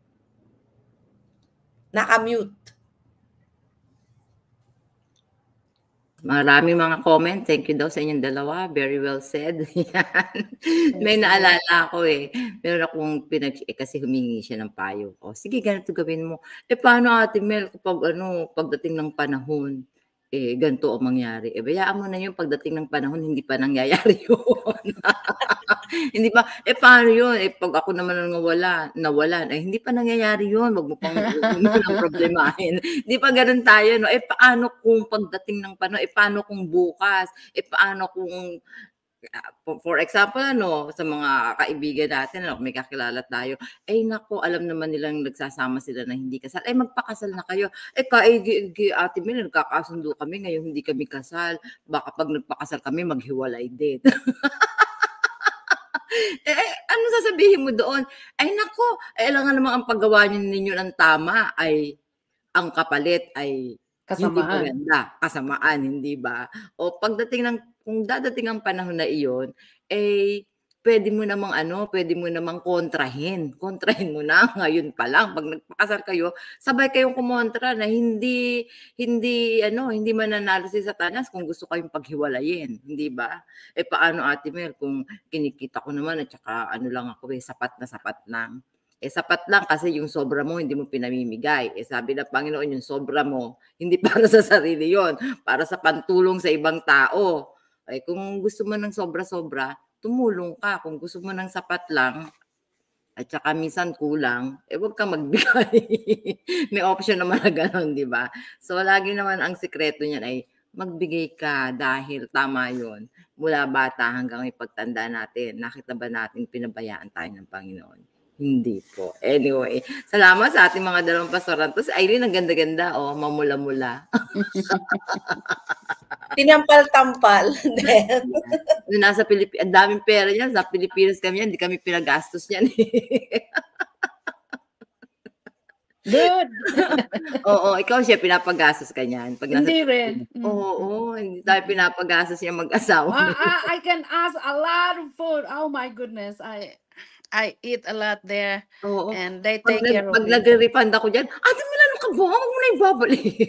Nakamute. Maraming mga comment. Thank you daw sa inyong dalawa. Very well said. May naalala ako eh. Meron akong pinag... Eh, kasi humingi siya ng payo. O, oh, sige, ganito gawin mo. Eh, paano ate Mel kapag ano, pagdating ng panahon? eh, ganito ang mangyari. Eh, bayaan mo na yung pagdating ng panahon, hindi pa nangyayari yun. hindi pa, eh, paano yun? Eh, pag ako naman ang nawala, nawalan, eh, hindi pa nangyayari yun. Wag mo pang lang problemahin. hindi pa ganun tayo, no? Eh, paano kung pagdating ng panahon? Eh, paano kung bukas? Eh, paano kung Ah, for example, ano, sa mga kaibigan natin, ano, may kakilala tayo, ay nako, alam naman nilang nagsasama sila na hindi kasal. Ay magpakasal na kayo. Eh, ka, ay, eh, ate mil nagkakasundo kami, ngayon hindi kami kasal. Baka pag nagpakasal kami, maghiwalay din. Eh, eh, ano sasabihin mo doon? Ay nako, ay eh, alam nga naman ang paggawa ninyo ng tama ay ang kapalit ay kasamaan. Hindi maganda, kasamaan, hindi ba? O pagdating ng kung dadating ang panahon na iyon, eh, pwede mo namang ano, pwede mo namang kontrahin. Kontrahin mo na ngayon pa lang. Pag nagpakasal kayo, sabay kayong kumontra na hindi, hindi, ano, hindi mananalo si Satanas kung gusto kayong paghiwalayin. Hindi ba? Eh paano Ate Mer kung kinikita ko naman at saka ano lang ako eh, sapat na sapat lang. Eh sapat lang kasi yung sobra mo hindi mo pinamimigay. Eh sabi ng Panginoon yung sobra mo, hindi para sa sarili yon para sa pantulong sa ibang tao. Ay, kung gusto mo ng sobra-sobra, tumulong ka. Kung gusto mo ng sapat lang, at saka minsan kulang, eh wag kang magbigay. May option naman na ganun, di ba? So lagi naman ang sikreto niyan ay magbigay ka dahil tama yon Mula bata hanggang ipagtanda natin, nakita ba natin pinabayaan tayo ng Panginoon? Hindi po. Anyway, salamat sa ating mga dalawang pastoran. Tapos Irene, ang ganda-ganda, oh, mamula-mula. Tinampal-tampal. Then. nasa Pilipinas, ang daming pera niya. Sa Pilipinas kami yan, hindi kami pinagastos niyan. Eh. Dude! oo, ikaw siya pinapagastos ka niyan. Pag nasa, hindi rin. Oo, oo, hindi tayo pinapagastos niya mag-asawa. Uh, I, I can ask a lot of food. Oh my goodness. I, I eat a lot there. Oo. And they take pag, care of pag me. nag-refund ako dyan, ate mo lalo ka ba? Huwag mo na ibabalik.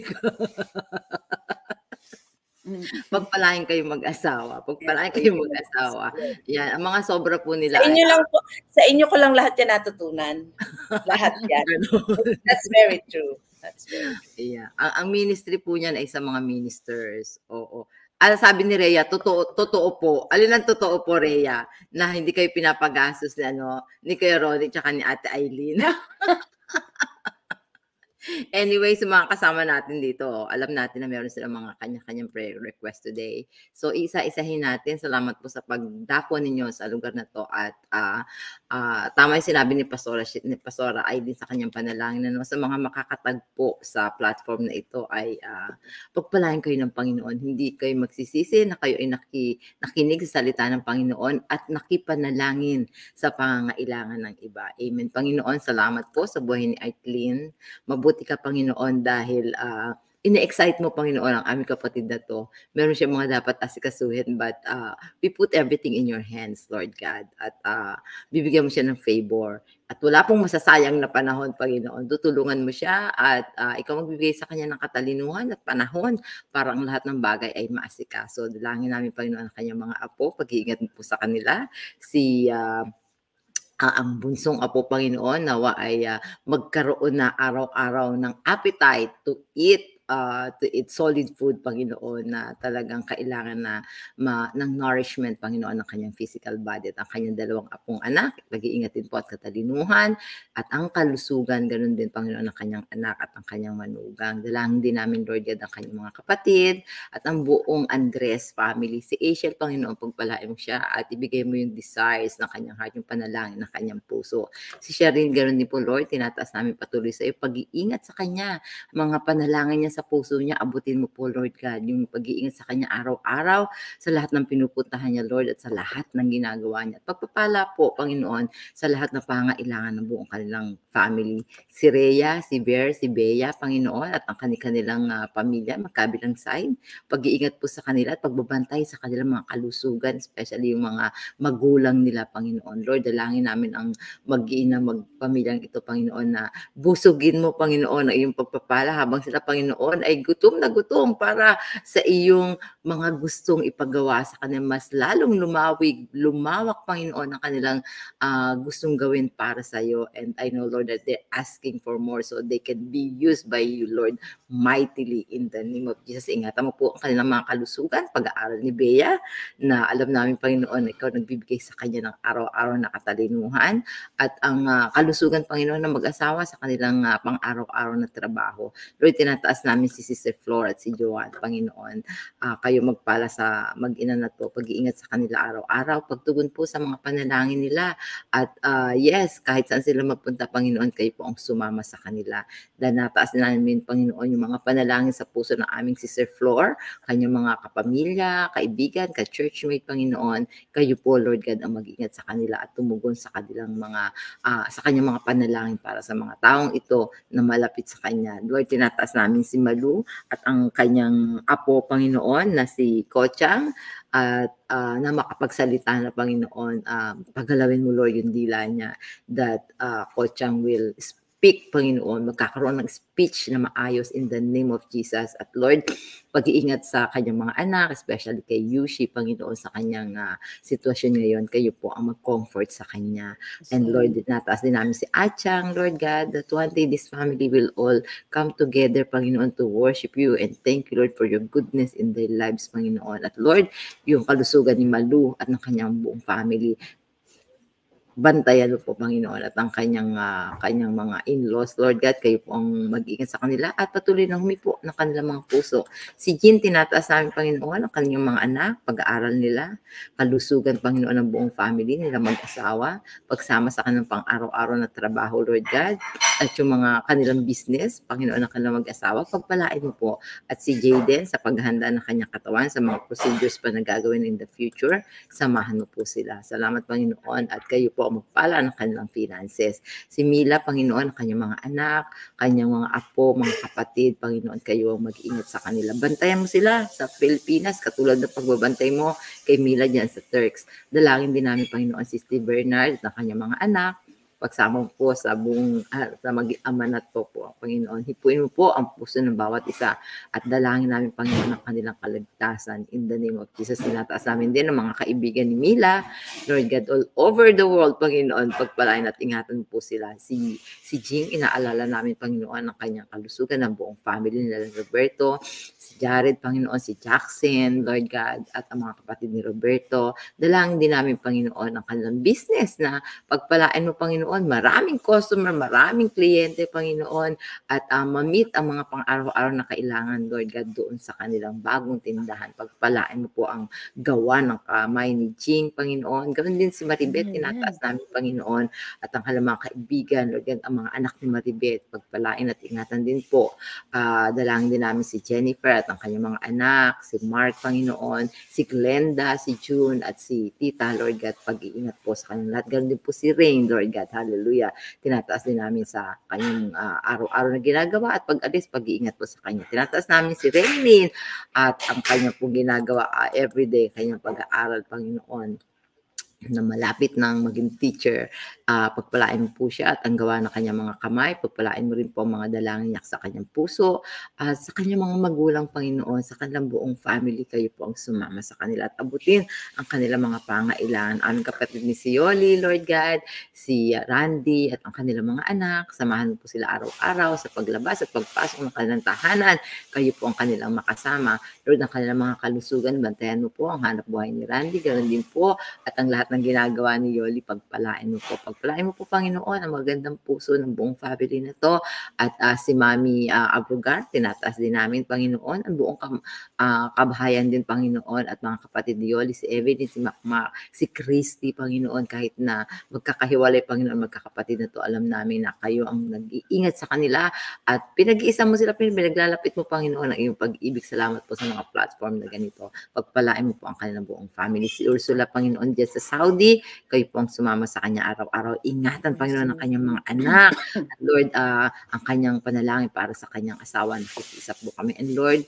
Mm. Pagpalain kayo mag-asawa. Pagpalain kayo mag-asawa. Yan, ang mga sobra po nila. Sa inyo, lang po, sa inyo ko lang lahat yan natutunan. lahat yan. That's very true. That's very true. Yeah. Ang, ang ministry po niyan ay sa mga ministers. Oo. oo ah, sabi ni Rhea, totoo, totoo po. Alin ang totoo po, Rhea, na hindi kayo pinapagastos ni, ano, ni Kuya Ronnie tsaka ni Ate Eileen. Anyway, sa mga kasama natin dito, alam natin na meron silang mga kanya-kanyang prayer request today. So, isa-isahin natin. Salamat po sa pagdako ninyo sa lugar na to. At uh, uh, tama yung sinabi ni Pastora, ni Pastora ay din sa kanyang panalangin. Ano, sa mga makakatagpo sa platform na ito ay uh, pagpalain kayo ng Panginoon. Hindi kayo magsisisi na kayo ay naki, nakinig sa salita ng Panginoon at nakipanalangin sa pangangailangan ng iba. Amen. Panginoon, salamat po sa buhay ni Aitlin. Mabuti mabuti ka, Panginoon, dahil uh, ah, ina-excite mo, Panginoon, ang aming kapatid na to. Meron siya mga dapat asikasuhin, but uh, we put everything in your hands, Lord God. At uh, bibigyan mo siya ng favor. At wala pong masasayang na panahon, Panginoon. Tutulungan mo siya at uh, ikaw magbibigay sa kanya ng katalinuhan at panahon para ang lahat ng bagay ay maasikaso. Dalangin namin, Panginoon, ang kanyang mga apo. Pag-iingat mo po sa kanila. Si... Uh, Ah, ang bunsong apo Panginoon nawa ay uh, magkaroon na araw-araw ng appetite to eat uh, to eat solid food, Panginoon, na talagang kailangan na ma, ng nourishment, Panginoon, ng kanyang physical body at ang kanyang dalawang apong anak. Pag-iingatin po at katalinuhan at ang kalusugan, ganun din, Panginoon, ng kanyang anak at ang kanyang manugang. Dalangin din namin, Lord, yan ang kanyang mga kapatid at ang buong Andres family. Si Asiel, Panginoon, pagpalain mo siya at ibigay mo yung desires ng kanyang heart, yung panalangin ng kanyang puso. Si Sherin, ganun din po, Lord, tinataas namin patuloy sa iyo. Pag-iingat sa kanya, mga panalangin niya sa puso niya, abutin mo po, Lord God, yung pag-iingat sa kanya araw-araw, sa lahat ng pinupuntahan niya, Lord, at sa lahat ng ginagawa niya. At pagpapala po, Panginoon, sa lahat na pangailangan ng buong kanilang family. Si Rhea, si Bear, si Bea, Panginoon, at ang kanilang uh, ah, pamilya, magkabilang side. Pag-iingat po sa kanila at pagbabantay sa kanilang mga kalusugan, especially yung mga magulang nila, Panginoon. Lord, dalangin namin ang mag-iina, magpamilyang ito, Panginoon, na busugin mo, Panginoon, ang iyong pagpapala habang sila, Panginoon, Panginoon ay gutom na gutom para sa iyong mga gustong ipagawa sa kanila. Mas lalong lumawig, lumawak, Panginoon, ang kanilang uh, gustong gawin para sa iyo. And I know, Lord, that they're asking for more so they can be used by you, Lord, mightily in the name of Jesus. Ingatan mo po ang kanilang mga kalusugan, pag-aaral ni Bea, na alam namin, Panginoon, ikaw nagbibigay sa kanya ng araw-araw na katalinuhan at ang uh, kalusugan, Panginoon, ng mag-asawa sa kanilang uh, pang-araw-araw na trabaho. Lord, tinataas na namin si Sister Flora at si Joanne, Panginoon, uh, kayo magpala sa mag-ina na to, pag-iingat sa kanila araw-araw, pagtugon po sa mga panalangin nila. At uh, yes, kahit saan sila magpunta, Panginoon, kayo po ang sumama sa kanila. Dahil nataas na namin, Panginoon, yung mga panalangin sa puso ng aming Sister Flor, kanyang mga kapamilya, kaibigan, ka-churchmate, Panginoon, kayo po, Lord God, ang mag-ingat sa kanila at tumugon sa kanilang mga, uh, sa kanyang mga panalangin para sa mga taong ito na malapit sa kanya. Lord, tinataas namin si Malu at ang kanyang apo Panginoon na si Kochang at uh, na makapagsalita na Panginoon, uh, pagalawin mo Lord yung dila niya that uh, Kochang will speak speak, Panginoon. Magkakaroon ng speech na maayos in the name of Jesus. At Lord, pag-iingat sa kanyang mga anak, especially kay Yushi, Panginoon, sa kanyang uh, sitwasyon ngayon. Kayo po ang mag-comfort sa kanya. And Lord, nataas din namin si Achang, Lord God, that one day this family will all come together, Panginoon, to worship you. And thank you, Lord, for your goodness in their lives, Panginoon. At Lord, yung kalusugan ni Malu at ng kanyang buong family, bantayan mo po, Panginoon, at ang kanyang, uh, kanyang mga in-laws. Lord God, kayo po ang mag iingat sa kanila at patuloy na humipo ng kanilang mga puso. Si Jean, tinataas namin, Panginoon, ang kanyang mga anak, pag-aaral nila, kalusugan, Panginoon, ng buong family nila, mag-asawa, pagsama sa kanilang pang-araw-araw na trabaho, Lord God, at yung mga kanilang business, Panginoon, ng kanilang mag-asawa, pagpalain mo po. At si Jaden, sa paghahanda ng kanyang katawan, sa mga procedures pa na gagawin in the future, samahan mo po sila. Salamat, Panginoon, at kayo po po magpala ng kanilang finances. Si Mila, Panginoon, ang kanyang mga anak, kanyang mga apo, mga kapatid, Panginoon, kayo ang mag-ingat sa kanila. Bantayan mo sila sa Pilipinas, katulad ng pagbabantay mo kay Mila dyan sa Turks. Dalangin din namin, Panginoon, si Steve Bernard na kanyang mga anak, Pagsamong po sa buong uh, sa mag-amanat ah, to po ang Panginoon. Hipuin mo po ang puso ng bawat isa at dalangin namin Panginoon ang kanilang kaligtasan. In the name of Jesus, tinataas namin din ang mga kaibigan ni Mila, Lord God, all over the world, Panginoon. Pagpalain at ingatan po sila. Si, si Jing, inaalala namin, Panginoon, ang kanyang kalusugan, ng buong family nila, Roberto, si Jared, Panginoon, si Jackson, Lord God, at ang mga kapatid ni Roberto. Dalangin din namin, Panginoon, ang kanilang business na pagpalain mo, Panginoon, Panginoon. Maraming customer, maraming kliyente, Panginoon, at uh, ah, ma ang mga pang-araw-araw na kailangan, Lord God, doon sa kanilang bagong tindahan. Pagpalaan mo po ang gawa ng kamay ni Jing, Panginoon. Ganoon din si Maribet, Amen. tinataas namin, Panginoon, at ang halamang kaibigan, Lord God, ang mga anak ni Maribet. Pagpalain at ingatan din po. Uh, dalangin din namin si Jennifer at ang kanyang mga anak, si Mark, Panginoon, si Glenda, si June, at si Tita, Lord God, pag-iingat po sa kanilang lahat. Ganun din po si Rain, Lord God, Hallelujah. Tinataas din namin sa kanyang uh, ah, araw-araw na ginagawa at pag-alis, pag-iingat po sa kanya. Tinataas namin si Raylene at ang kanyang pong ginagawa uh, everyday, kanyang pag-aaral, Panginoon na malapit ng maging teacher, uh, pagpalain mo po siya at ang gawa ng kanyang mga kamay, pagpalain mo rin po ang mga dalangin niya sa kanyang puso, uh, sa kanyang mga magulang Panginoon, sa kanilang buong family, kayo po ang sumama sa kanila at abutin ang kanilang mga pangailangan. Ang kapatid ni Sioli, Lord God, si Randy at ang kanilang mga anak, samahan po sila araw-araw sa paglabas at pagpasok ng kanilang tahanan, kayo po ang kanilang makasama. Lord, ang kanilang mga kalusugan, bantayan mo po ang hanap buhay ni Randy, ganoon din po at ang lahat ng ginagawa ni Yoli, pagpalain mo po. Pagpalain mo po, Panginoon, ang magandang puso ng buong family na to. At uh, si Mami uh, ah, Abrugar, tinataas din namin, Panginoon, ang buong kam, uh, kabahayan din, Panginoon, at mga kapatid ni Yoli, si Evelyn, si Makma, si Christy, Panginoon, kahit na magkakahiwalay, Panginoon, magkakapatid na to, alam namin na kayo ang nag-iingat sa kanila at pinag-iisa mo sila, pinaglalapit mo, Panginoon, ang iyong pag-ibig. Salamat po sa mga platform na ganito. Pagpalain mo po ang kanilang buong family. Si Ursula, Panginoon, dyan sa South Saudi. Kayo po ang sumama sa kanya araw-araw. Ingatan, Panginoon, ang kanyang mga anak. Lord, uh, ang kanyang panalangin para sa kanyang asawa. Nakikisap po kami. And Lord,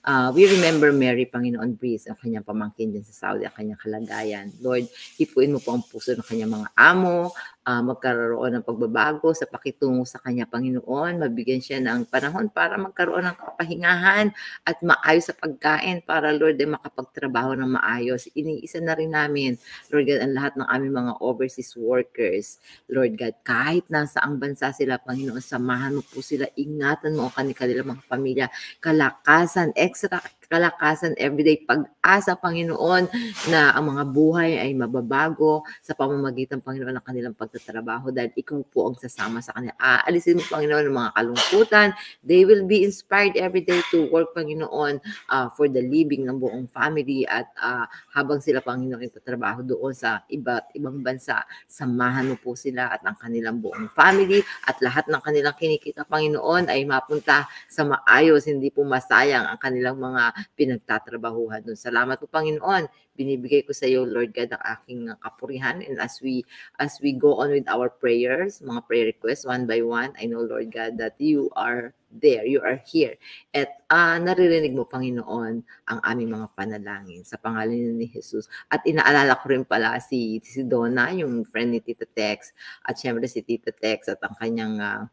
Uh, we remember Mary, Panginoon Breeze, ang kanyang pamangkin din sa Saudi, ang kanyang kalagayan. Lord, ipuin mo po ang puso ng kanyang mga amo, uh, magkaroon ng pagbabago sa pakitungo sa kanya Panginoon. Mabigyan siya ng panahon para magkaroon ng kapahingahan at maayos sa pagkain para Lord ay makapagtrabaho ng maayos. Iniisa na rin namin, Lord God, ang lahat ng aming mga overseas workers. Lord God, kahit nasa ang bansa sila, Panginoon, samahan mo po sila, ingatan mo ang kanilang mga pamilya, kalakasan, extra kalakasan, everyday pag-asa, Panginoon, na ang mga buhay ay mababago sa pamamagitan, Panginoon, ng kanilang pagtatrabaho dahil ikaw po ang sasama sa kanila. Aalisin mo, Panginoon, ang mga kalungkutan. They will be inspired every day to work, Panginoon, uh, for the living ng buong family at uh, habang sila, Panginoon, nagtatrabaho doon sa iba't ibang bansa, samahan mo po sila at ang kanilang buong family at lahat ng kanilang kinikita, Panginoon, ay mapunta sa maayos, hindi po masayang ang kanilang mga pinagtatrabahuhan doon. Salamat po Panginoon. Binibigay ko sa iyo Lord God ang aking ah, kapurihan and as we as we go on with our prayers, mga prayer requests one by one, I know Lord God that you are there, you are here. At uh, naririnig mo, Panginoon, ang aming mga panalangin sa pangalan ni Jesus. At inaalala ko rin pala si, si Donna, yung friend ni Tita Tex, at syempre si Tita Tex at ang kanyang uh,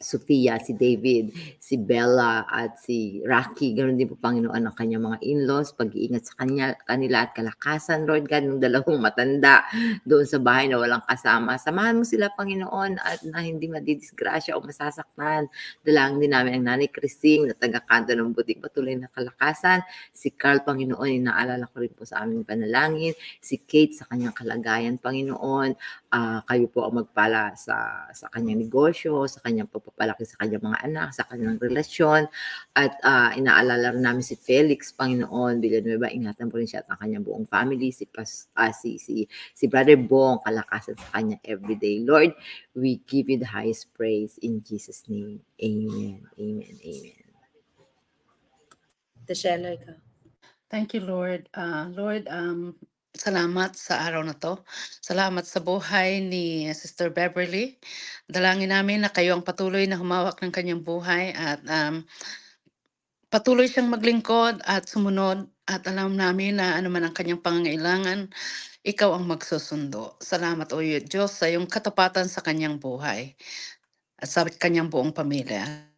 Sophia, si David, si Bella, at si Rocky. Ganoon din po, Panginoon, ang kanyang mga in-laws, pag-iingat sa kanya, kanila at kalakasan, Lord God, ng dalawang matanda doon sa bahay na walang kasama. Samahan mo sila, Panginoon, at na hindi madidisgrasya o masasaktan. Dalangin din namin ang nanay Christine na taga-kanto ng butik patuloy na kalakasan. Si Carl, Panginoon, inaalala ko rin po sa aming panalangin. Si Kate sa kanyang kalagayan, Panginoon uh, kayo po ang magpala sa sa kanyang negosyo, sa kanyang pagpapalaki sa kanyang mga anak, sa kanyang relasyon at uh, inaalala rin namin si Felix Panginoon ba, ingatan po rin siya at ang kanyang buong family, si Pas, uh, si, si si Brother Bong, kalakasan sa kanya everyday. Lord, we give you the highest praise in Jesus name. Amen. Amen. Amen. The share Thank you, Lord. Uh, Lord, um, Salamat sa araw na to. Salamat sa buhay ni Sister Beverly. Dalangin namin na kayo ang patuloy na humawak ng kanyang buhay at um, patuloy siyang maglingkod at sumunod at alam namin na ano man ang kanyang pangangailangan, ikaw ang magsusundo. Salamat o Diyos sa iyong katapatan sa kanyang buhay at sa kanyang buong pamilya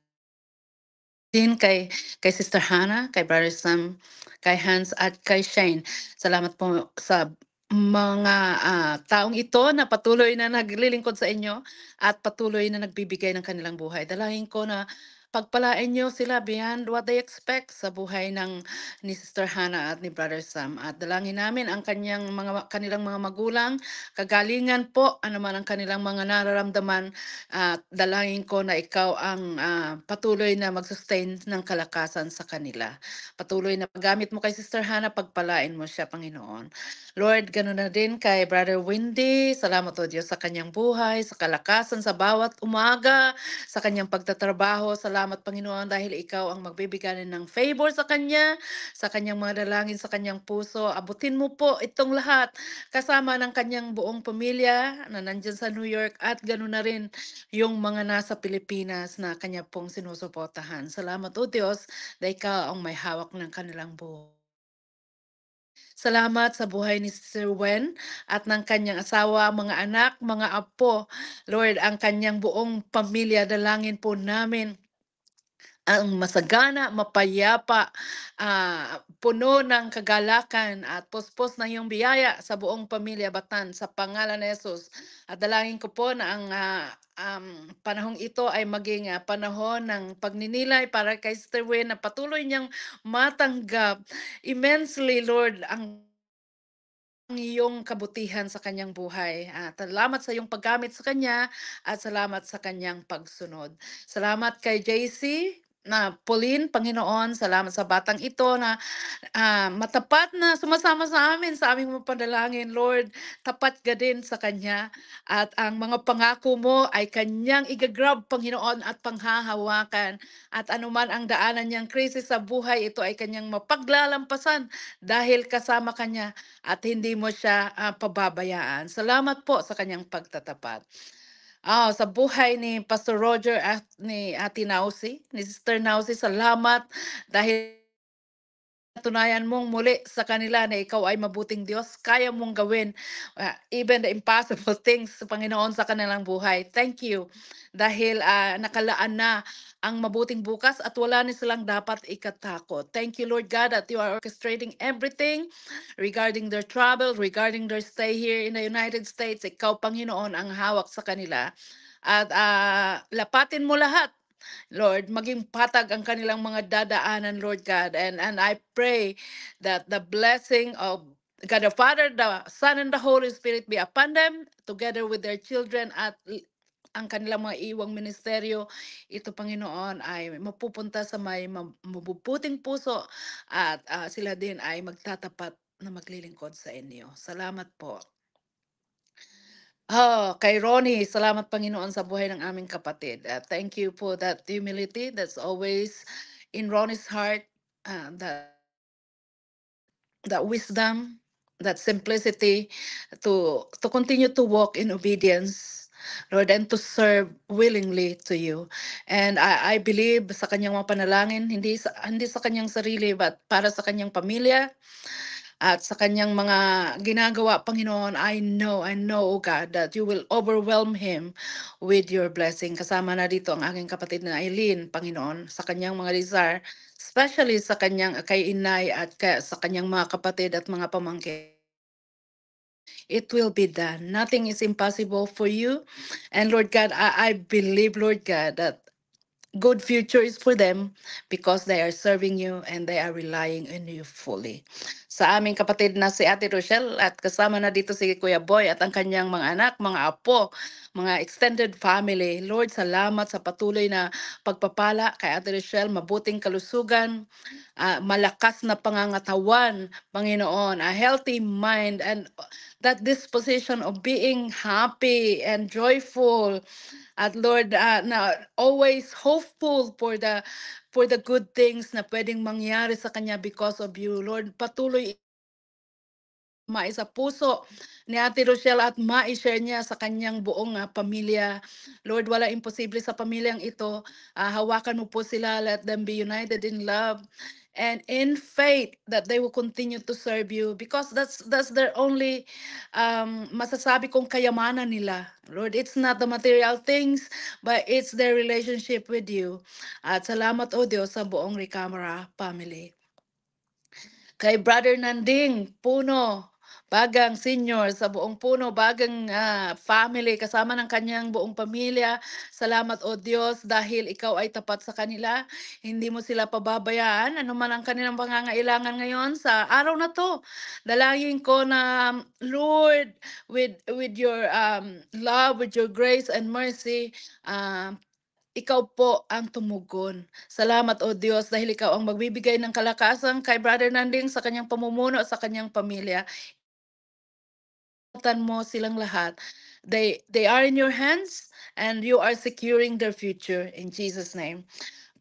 din kay, kay Sister Hannah, kay Brother Sam, kay Hans at kay Shane. Salamat po sa mga uh, taong ito na patuloy na naglilingkod sa inyo at patuloy na nagbibigay ng kanilang buhay. Dalahin ko na Pagpalain niyo sila beyond what they expect sa buhay ng ni Sister Hannah at ni Brother Sam. At dalangin namin ang kanyang mga, kanilang mga magulang, kagalingan po, ano man ang kanilang mga nararamdaman. At dalangin ko na ikaw ang uh, patuloy na mag-sustain ng kalakasan sa kanila. Patuloy na paggamit mo kay Sister Hannah, pagpalain mo siya, Panginoon. Lord, ganun na din kay Brother Windy. Salamat o Diyos sa kanyang buhay, sa kalakasan, sa bawat umaga, sa kanyang pagtatrabaho. Salamat Salamat Panginoon dahil ikaw ang magbibigayan ng favor sa kanya, sa kanyang mga dalangin, sa kanyang puso. Abutin mo po itong lahat kasama ng kanyang buong pamilya na nandyan sa New York at ganoon na rin yung mga nasa Pilipinas na kanya pong sinusuportahan. Salamat o Diyos dahil ikaw ang may hawak ng kanilang buhay. Salamat sa buhay ni Sir Wen at ng kanyang asawa, mga anak, mga apo. Lord, ang kanyang buong pamilya, dalangin po namin ang masagana, mapayapa, uh, puno ng kagalakan at pospos ng iyong biyaya sa buong pamilya Batan sa pangalan ni Jesus. At dalangin ko po na ang uh, um, panahong ito ay maging uh, panahon ng pagninilay para kay Sister Wynne na patuloy niyang matanggap immensely, Lord, ang ang iyong kabutihan sa kanyang buhay. At salamat sa iyong paggamit sa kanya at salamat sa kanyang pagsunod. Salamat kay JC na Pauline, Panginoon, salamat sa batang ito na uh, matapat na sumasama sa amin sa aming mapanalangin, Lord. Tapat ka din sa kanya at ang mga pangako mo ay kanyang igagrab, Panginoon, at panghahawakan. At anuman ang daanan niyang krisis sa buhay, ito ay kanyang mapaglalampasan dahil kasama kanya at hindi mo siya uh, pababayaan. Salamat po sa kanyang pagtatapat. Ah, sa buhay ni Pastor Roger at ni Ate Nausi, ni Sister Nausi, salamat dahil Tunayan mong muli sa kanila na ikaw ay mabuting Diyos. Kaya mong gawin uh, even the impossible things sa Panginoon sa kanilang buhay. Thank you dahil uh, nakalaan na ang mabuting bukas at wala na silang dapat ikatakot. Thank you Lord God that you are orchestrating everything regarding their travel, regarding their stay here in the United States. Ikaw Panginoon ang hawak sa kanila. At uh, lapatin mo lahat Lord, maging patag ang kanilang mga dadaanan, Lord God. And, and I pray that the blessing of God the Father, the Son, and the Holy Spirit be upon them together with their children at ang kanilang mga iwang ministeryo, ito Panginoon ay mapupunta sa may mabubuting puso at uh, sila din ay magtatapat na maglilingkod sa inyo. Salamat po. Oh, kay Ronnie, salamat Panginoon sa buhay ng aming kapatid. Uh, thank you for that humility that's always in Ronnie's heart, uh, that, that wisdom, that simplicity to to continue to walk in obedience Lord, and to serve willingly to you. And I, I believe sa kanyang mga panalangin, hindi sa, hindi sa kanyang sarili, but para sa kanyang pamilya, at sa kanyang mga ginagawa, Panginoon, I know, I know, O God, that you will overwhelm him with your blessing. Kasama na dito ang aking kapatid na Eileen, Panginoon, sa kanyang mga desire, especially sa kanyang kay inay at kay, sa kanyang mga kapatid at mga pamangkin. It will be done. Nothing is impossible for you. And Lord God, I, I believe, Lord God, that good future is for them because they are serving you and they are relying on you fully sa aming kapatid na si Ate Rochelle at kasama na dito si Kuya Boy at ang kanyang mga anak, mga apo, mga extended family. Lord, salamat sa patuloy na pagpapala kay Ate Rochelle, mabuting kalusugan, uh, malakas na pangangatawan, Panginoon, a healthy mind and that disposition of being happy and joyful at Lord uh, na always hopeful for the for the good things na pwedeng mangyari sa kanya because of you, Lord. Patuloy maisa puso ni Ate Rochelle at ma-share niya sa kanyang buong uh, pamilya. Lord, wala imposible sa pamilyang ito. Uh, hawakan mo po sila. Let them be united in love and in faith that they will continue to serve you because that's that's their only um, masasabi kong kayamanan nila. Lord, it's not the material things, but it's their relationship with you. At salamat o Diyos sa buong Recamera family. Kay Brother Nanding Puno, Bagang Senior, sa buong puno, bagang ah, family, kasama ng kanyang buong pamilya. Salamat o Diyos dahil ikaw ay tapat sa kanila. Hindi mo sila pababayaan. Ano man ang kanilang pangangailangan ngayon sa araw na to. Dalangin ko na, um, Lord, with, with your um, love, with your grace and mercy, um, ikaw po ang tumugon. Salamat o Diyos dahil ikaw ang magbibigay ng kalakasan kay Brother Nanding sa kanyang pamumuno, sa kanyang pamilya kalimutan mo silang lahat. They, they are in your hands and you are securing their future in Jesus' name.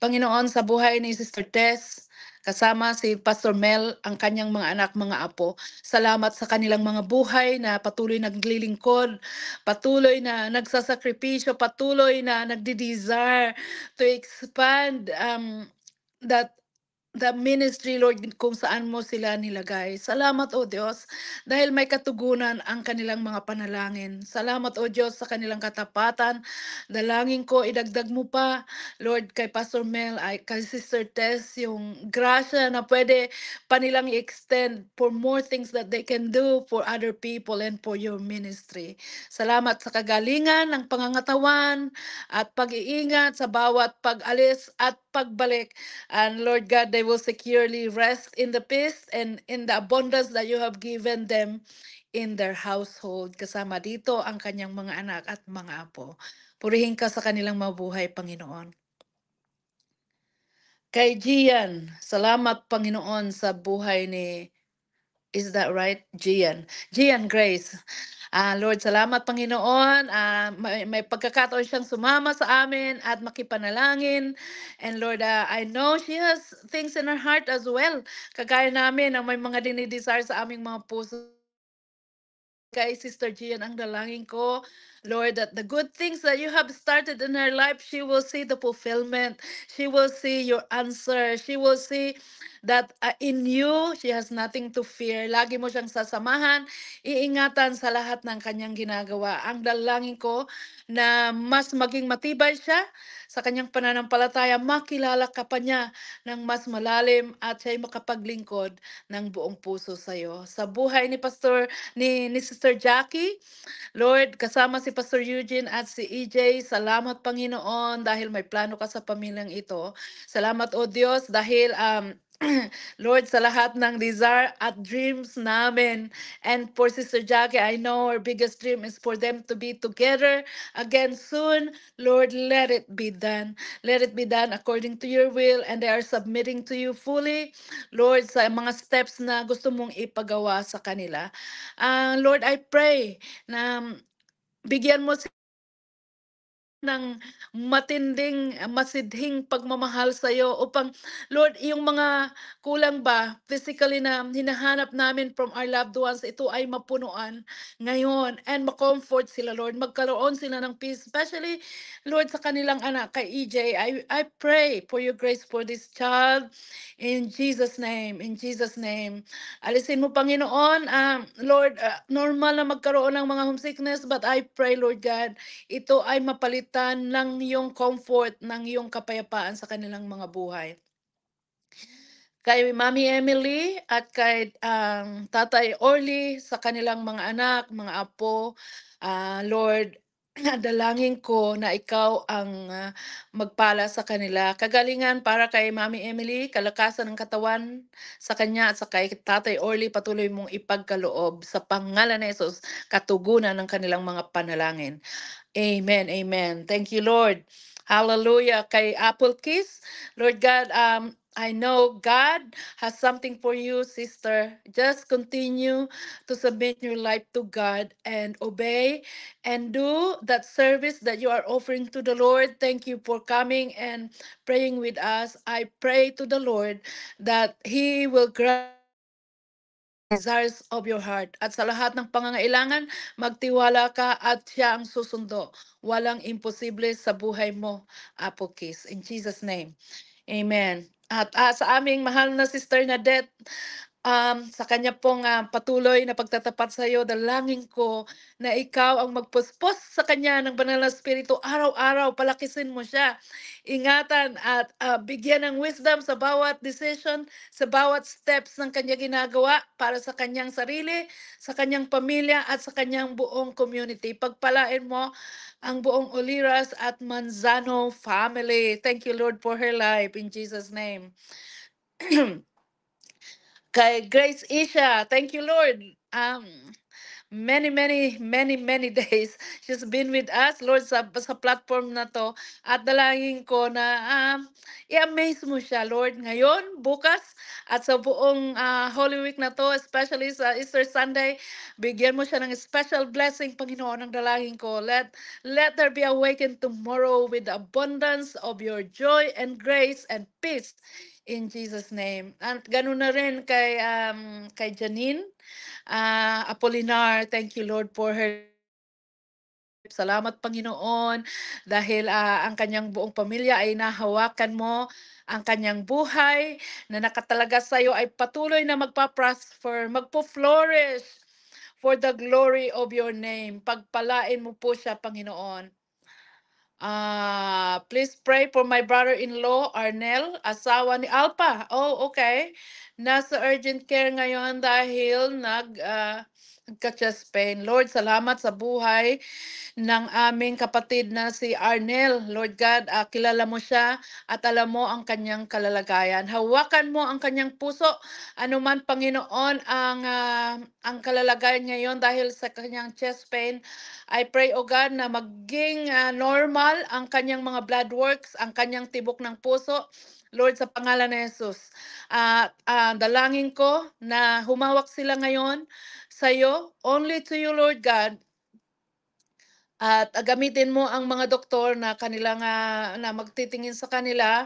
Panginoon, sa buhay ni Sister Tess, kasama si Pastor Mel, ang kanyang mga anak, mga apo. Salamat sa kanilang mga buhay na patuloy naglilingkod, patuloy na nagsasakripisyo, patuloy na nagdi-desire to expand um, that the ministry, Lord, kung saan mo sila nilagay. Salamat, O Diyos, dahil may katugunan ang kanilang mga panalangin. Salamat, O Diyos, sa kanilang katapatan. Dalangin ko, idagdag mo pa, Lord, kay Pastor Mel, ay, kay Sister Tess, yung grasya na pwede pa nilang extend for more things that they can do for other people and for your ministry. Salamat sa kagalingan, ng pangangatawan, at pag-iingat sa bawat pag-alis at pagbalik. And Lord God, they will securely rest in the peace and in the abundance that you have given them in their household. Kasama dito ang kanyang mga anak at mga apo. Purihin ka sa kanilang mabuhay, Panginoon. Kay Gian, salamat Panginoon sa buhay ni Is that right, Gian? Gian Grace, Uh, Lord, salamat Panginoon. Uh, may, may pagkakataon siyang sumama sa amin at makipanalangin. And Lord, uh, I know she has things in her heart as well. Kagaya namin ang may mga dinidesire sa aming mga puso kay Sister Gian ang dalangin ko Lord, that the good things that you have started in her life, she will see the fulfillment. She will see your answer. She will see that uh, in you, she has nothing to fear. Lagi mo siyang sasamahan, iingatan sa lahat ng kanyang ginagawa. Ang dalangin ko na mas maging matibay siya sa kanyang pananampalataya, makilala ka pa niya ng mas malalim at siya'y makapaglingkod ng buong puso sa iyo. Sa buhay ni Pastor, ni, ni Sister Jackie, Lord, kasama si si Pastor Eugene at si EJ. Salamat Panginoon dahil may plano ka sa pamilyang ito. Salamat o Diyos dahil um, Lord, sa lahat ng desire at dreams namin. And for Sister Jackie, I know our biggest dream is for them to be together again soon. Lord, let it be done. Let it be done according to your will and they are submitting to you fully. Lord, sa mga steps na gusto mong ipagawa sa kanila. Uh, Lord, I pray na begin with ng matinding, masidhing pagmamahal sa iyo upang, Lord, yung mga kulang ba, physically na hinahanap namin from our loved ones, ito ay mapunuan ngayon and makomfort sila, Lord. Magkaroon sila ng peace, especially, Lord, sa kanilang anak, kay EJ. I, I pray for your grace for this child in Jesus' name, in Jesus' name. Alisin mo, Panginoon, um, Lord, uh, normal na magkaroon ng mga homesickness, but I pray, Lord God, ito ay mapalit palitan ng iyong comfort, ng iyong kapayapaan sa kanilang mga buhay. Kay Mami Emily at kay um, Tatay Orly sa kanilang mga anak, mga apo, uh, Lord, dalangin ko na ikaw ang uh, magpala sa kanila. Kagalingan para kay Mami Emily, kalakasan ng katawan sa kanya at sa kay Tatay Orly, patuloy mong ipagkaloob sa pangalan ni Jesus, katugunan ng kanilang mga panalangin. Amen, amen. Thank you, Lord. Hallelujah. Kay Apple Kiss, Lord God, um, I know God has something for you, sister. Just continue to submit your life to God and obey and do that service that you are offering to the Lord. Thank you for coming and praying with us. I pray to the Lord that He will grant desires of your heart. At sa lahat ng pangangailangan, magtiwala ka at siya ang susundo. Walang imposible sa buhay mo, Apo In Jesus' name, Amen. At uh, sa aming mahal na sister na Det, um, sa kanya pong uh, patuloy na pagtatapat sa iyo, dalangin ko na ikaw ang magpuspos sa kanya ng banal na spirito araw-araw, palakisin mo siya. Ingatan at uh, bigyan ng wisdom sa bawat decision, sa bawat steps ng kanya ginagawa para sa kanyang sarili, sa kanyang pamilya at sa kanyang buong community. Pagpalain mo ang buong Oliras at Manzano family. Thank you Lord for her life in Jesus name. Kay Grace Isha, thank you, Lord. Um, many, many, many, many days she's been with us, Lord, sa, sa platform na to. At dalangin ko na um, i-amaze mo siya, Lord, ngayon, bukas, at sa buong ah, Holy Week na to, especially sa Easter Sunday, bigyan mo siya ng special blessing, Panginoon, ang dalangin ko. Let, let there be awakened tomorrow with the abundance of your joy and grace and peace In Jesus' name. At ganun na rin kay, um, kay Janine uh, Apolinar. Thank you, Lord, for her Salamat Panginoon dahil uh, ang kanyang buong pamilya ay nahawakan mo ang kanyang buhay na nakatalaga sa iyo ay patuloy na magpa-prosper, magpo-flourish for the glory of your name. Pagpalain mo po siya, Panginoon. Uh, please pray for my brother-in-law, Arnel, asawa ni Alpa. Oh, okay. Nasa urgent care ngayon dahil nag uh, Katya Spain. Lord, salamat sa buhay ng aming kapatid na si Arnel. Lord God, uh, kilala mo siya at alam mo ang kanyang kalalagayan. Hawakan mo ang kanyang puso. Ano man, Panginoon, ang, uh, ang kalalagayan ngayon dahil sa kanyang chest pain. I pray, O oh God, na maging uh, normal ang kanyang mga blood works, ang kanyang tibok ng puso. Lord, sa pangalan ni Jesus, uh, uh, dalangin ko na humawak sila ngayon sa iyo, only to you, Lord God. At gamitin mo ang mga doktor na kanilang uh, na magtitingin sa kanila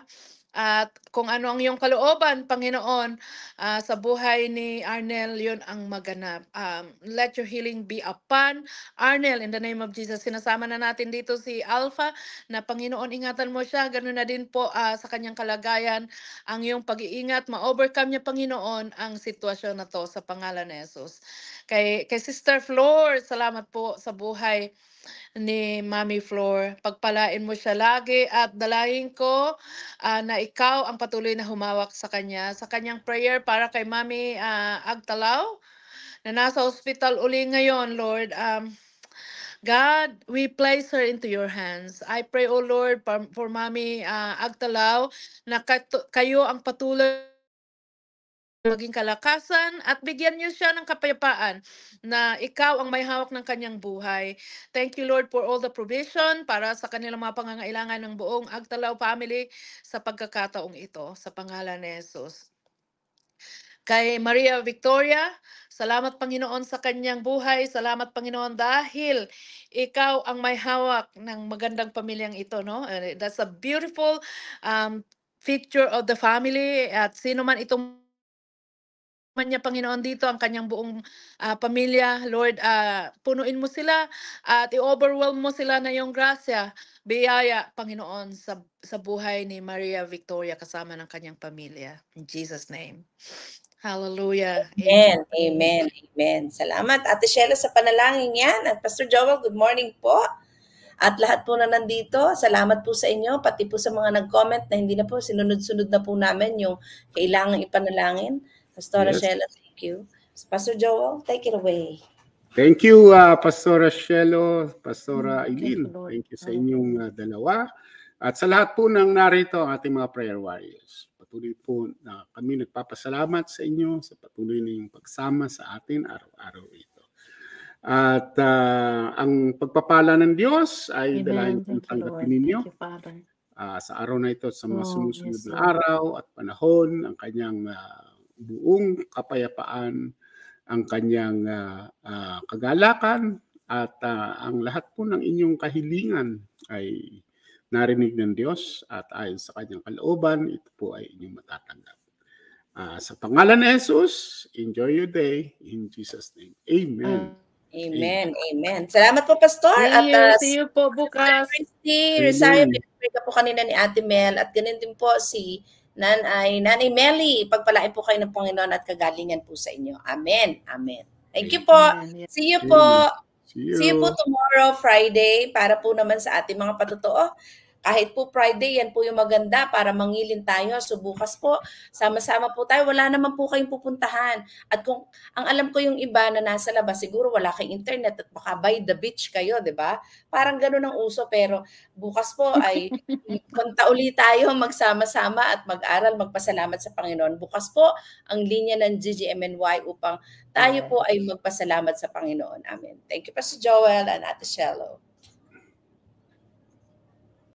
at kung ano ang iyong kalooban, Panginoon, uh, sa buhay ni Arnel, yun ang maganap. Um, let your healing be upon Arnel in the name of Jesus. Sinasama na natin dito si Alpha na Panginoon, ingatan mo siya. Ganun na din po uh, sa kanyang kalagayan ang iyong pag-iingat. Ma-overcome niya, Panginoon, ang sitwasyon na to sa pangalan ni Jesus. Kay, kay Sister Flor, salamat po sa buhay ni Mami Floor. Pagpalain mo siya lagi at dalahin ko uh, na ikaw ang patuloy na humawak sa kanya. Sa kanyang prayer para kay Mami uh, Agtalaw na nasa hospital uli ngayon, Lord. Um, God, we place her into your hands. I pray, O oh Lord, for, for Mami uh, Agtalaw na kayo ang patuloy maging kalakasan at bigyan niyo siya ng kapayapaan na ikaw ang may hawak ng kanyang buhay. Thank you Lord for all the provision para sa kanilang mga pangangailangan ng buong Agtalaw family sa pagkakataong ito sa pangalan ni Jesus. Kay Maria Victoria, salamat Panginoon sa kanyang buhay. Salamat Panginoon dahil ikaw ang may hawak ng magandang pamilyang ito, no? That's a beautiful um, picture of the family at sino man itong man niya Panginoon dito ang kanyang buong uh, pamilya. Lord, uh, punuin mo sila at i-overwhelm mo sila na yung grasya, biyaya, Panginoon, sa, sa buhay ni Maria Victoria kasama ng kanyang pamilya. In Jesus' name. Hallelujah. Amen. Amen. Amen. Salamat, Ate Shela, sa panalangin yan. At Pastor Joel, good morning po. At lahat po na nandito, salamat po sa inyo, pati po sa mga nag-comment na hindi na po, sinunod-sunod na po namin yung kailangan ipanalangin. Pastora yes. Shelo, thank you. Pastor Joel, take it away. Thank you, uh, Pastora Shelo, Pastora mm, Ailil. Thank you sa mm. inyong uh, dalawa. At sa lahat po ng narito ang ating mga prayer warriors. Patuloy po na uh, kami nagpapasalamat sa inyo sa patuloy ninyong pagsama sa atin araw-araw ito. At uh, ang pagpapala ng Diyos ay Amen. dalayan kong tanggapin ninyo uh, sa araw na ito sa mga oh, sumusunod yes, na araw at panahon, ang kanyang uh, buong kapayapaan ang kanyang uh, uh, kagalakan at uh, ang lahat po ng inyong kahilingan ay narinig ng Diyos at ayon sa kanyang kalooban, ito po ay inyong matatanggap. Uh, sa pangalan ni Jesus, enjoy your day in Jesus' name. Amen. Mm. Amen. Amen. Salamat po, Pastor. See at, you, uh, see you po bukas. Christy, Rosario, pinag po kanina ni Ate Mel. At ganun din po si Nanay, Nanay Melly, pagpalain po kayo ng Panginoon at kagalingan po sa inyo. Amen. Amen. Thank you po. See you po. See you, See you po tomorrow, Friday, para po naman sa ating mga patotoo. Kahit po Friday, yan po yung maganda para mangilin tayo. So bukas po, sama-sama po tayo. Wala naman po kayong pupuntahan. At kung ang alam ko yung iba na nasa labas, siguro wala kayong internet at baka by the beach kayo, di ba? Parang ganun ang uso. Pero bukas po ay punta uli tayo magsama-sama at mag-aral, magpasalamat sa Panginoon. Bukas po ang linya ng GGMNY upang tayo po ay magpasalamat sa Panginoon. Amen. Thank you, Pastor Joel and Ate Shello.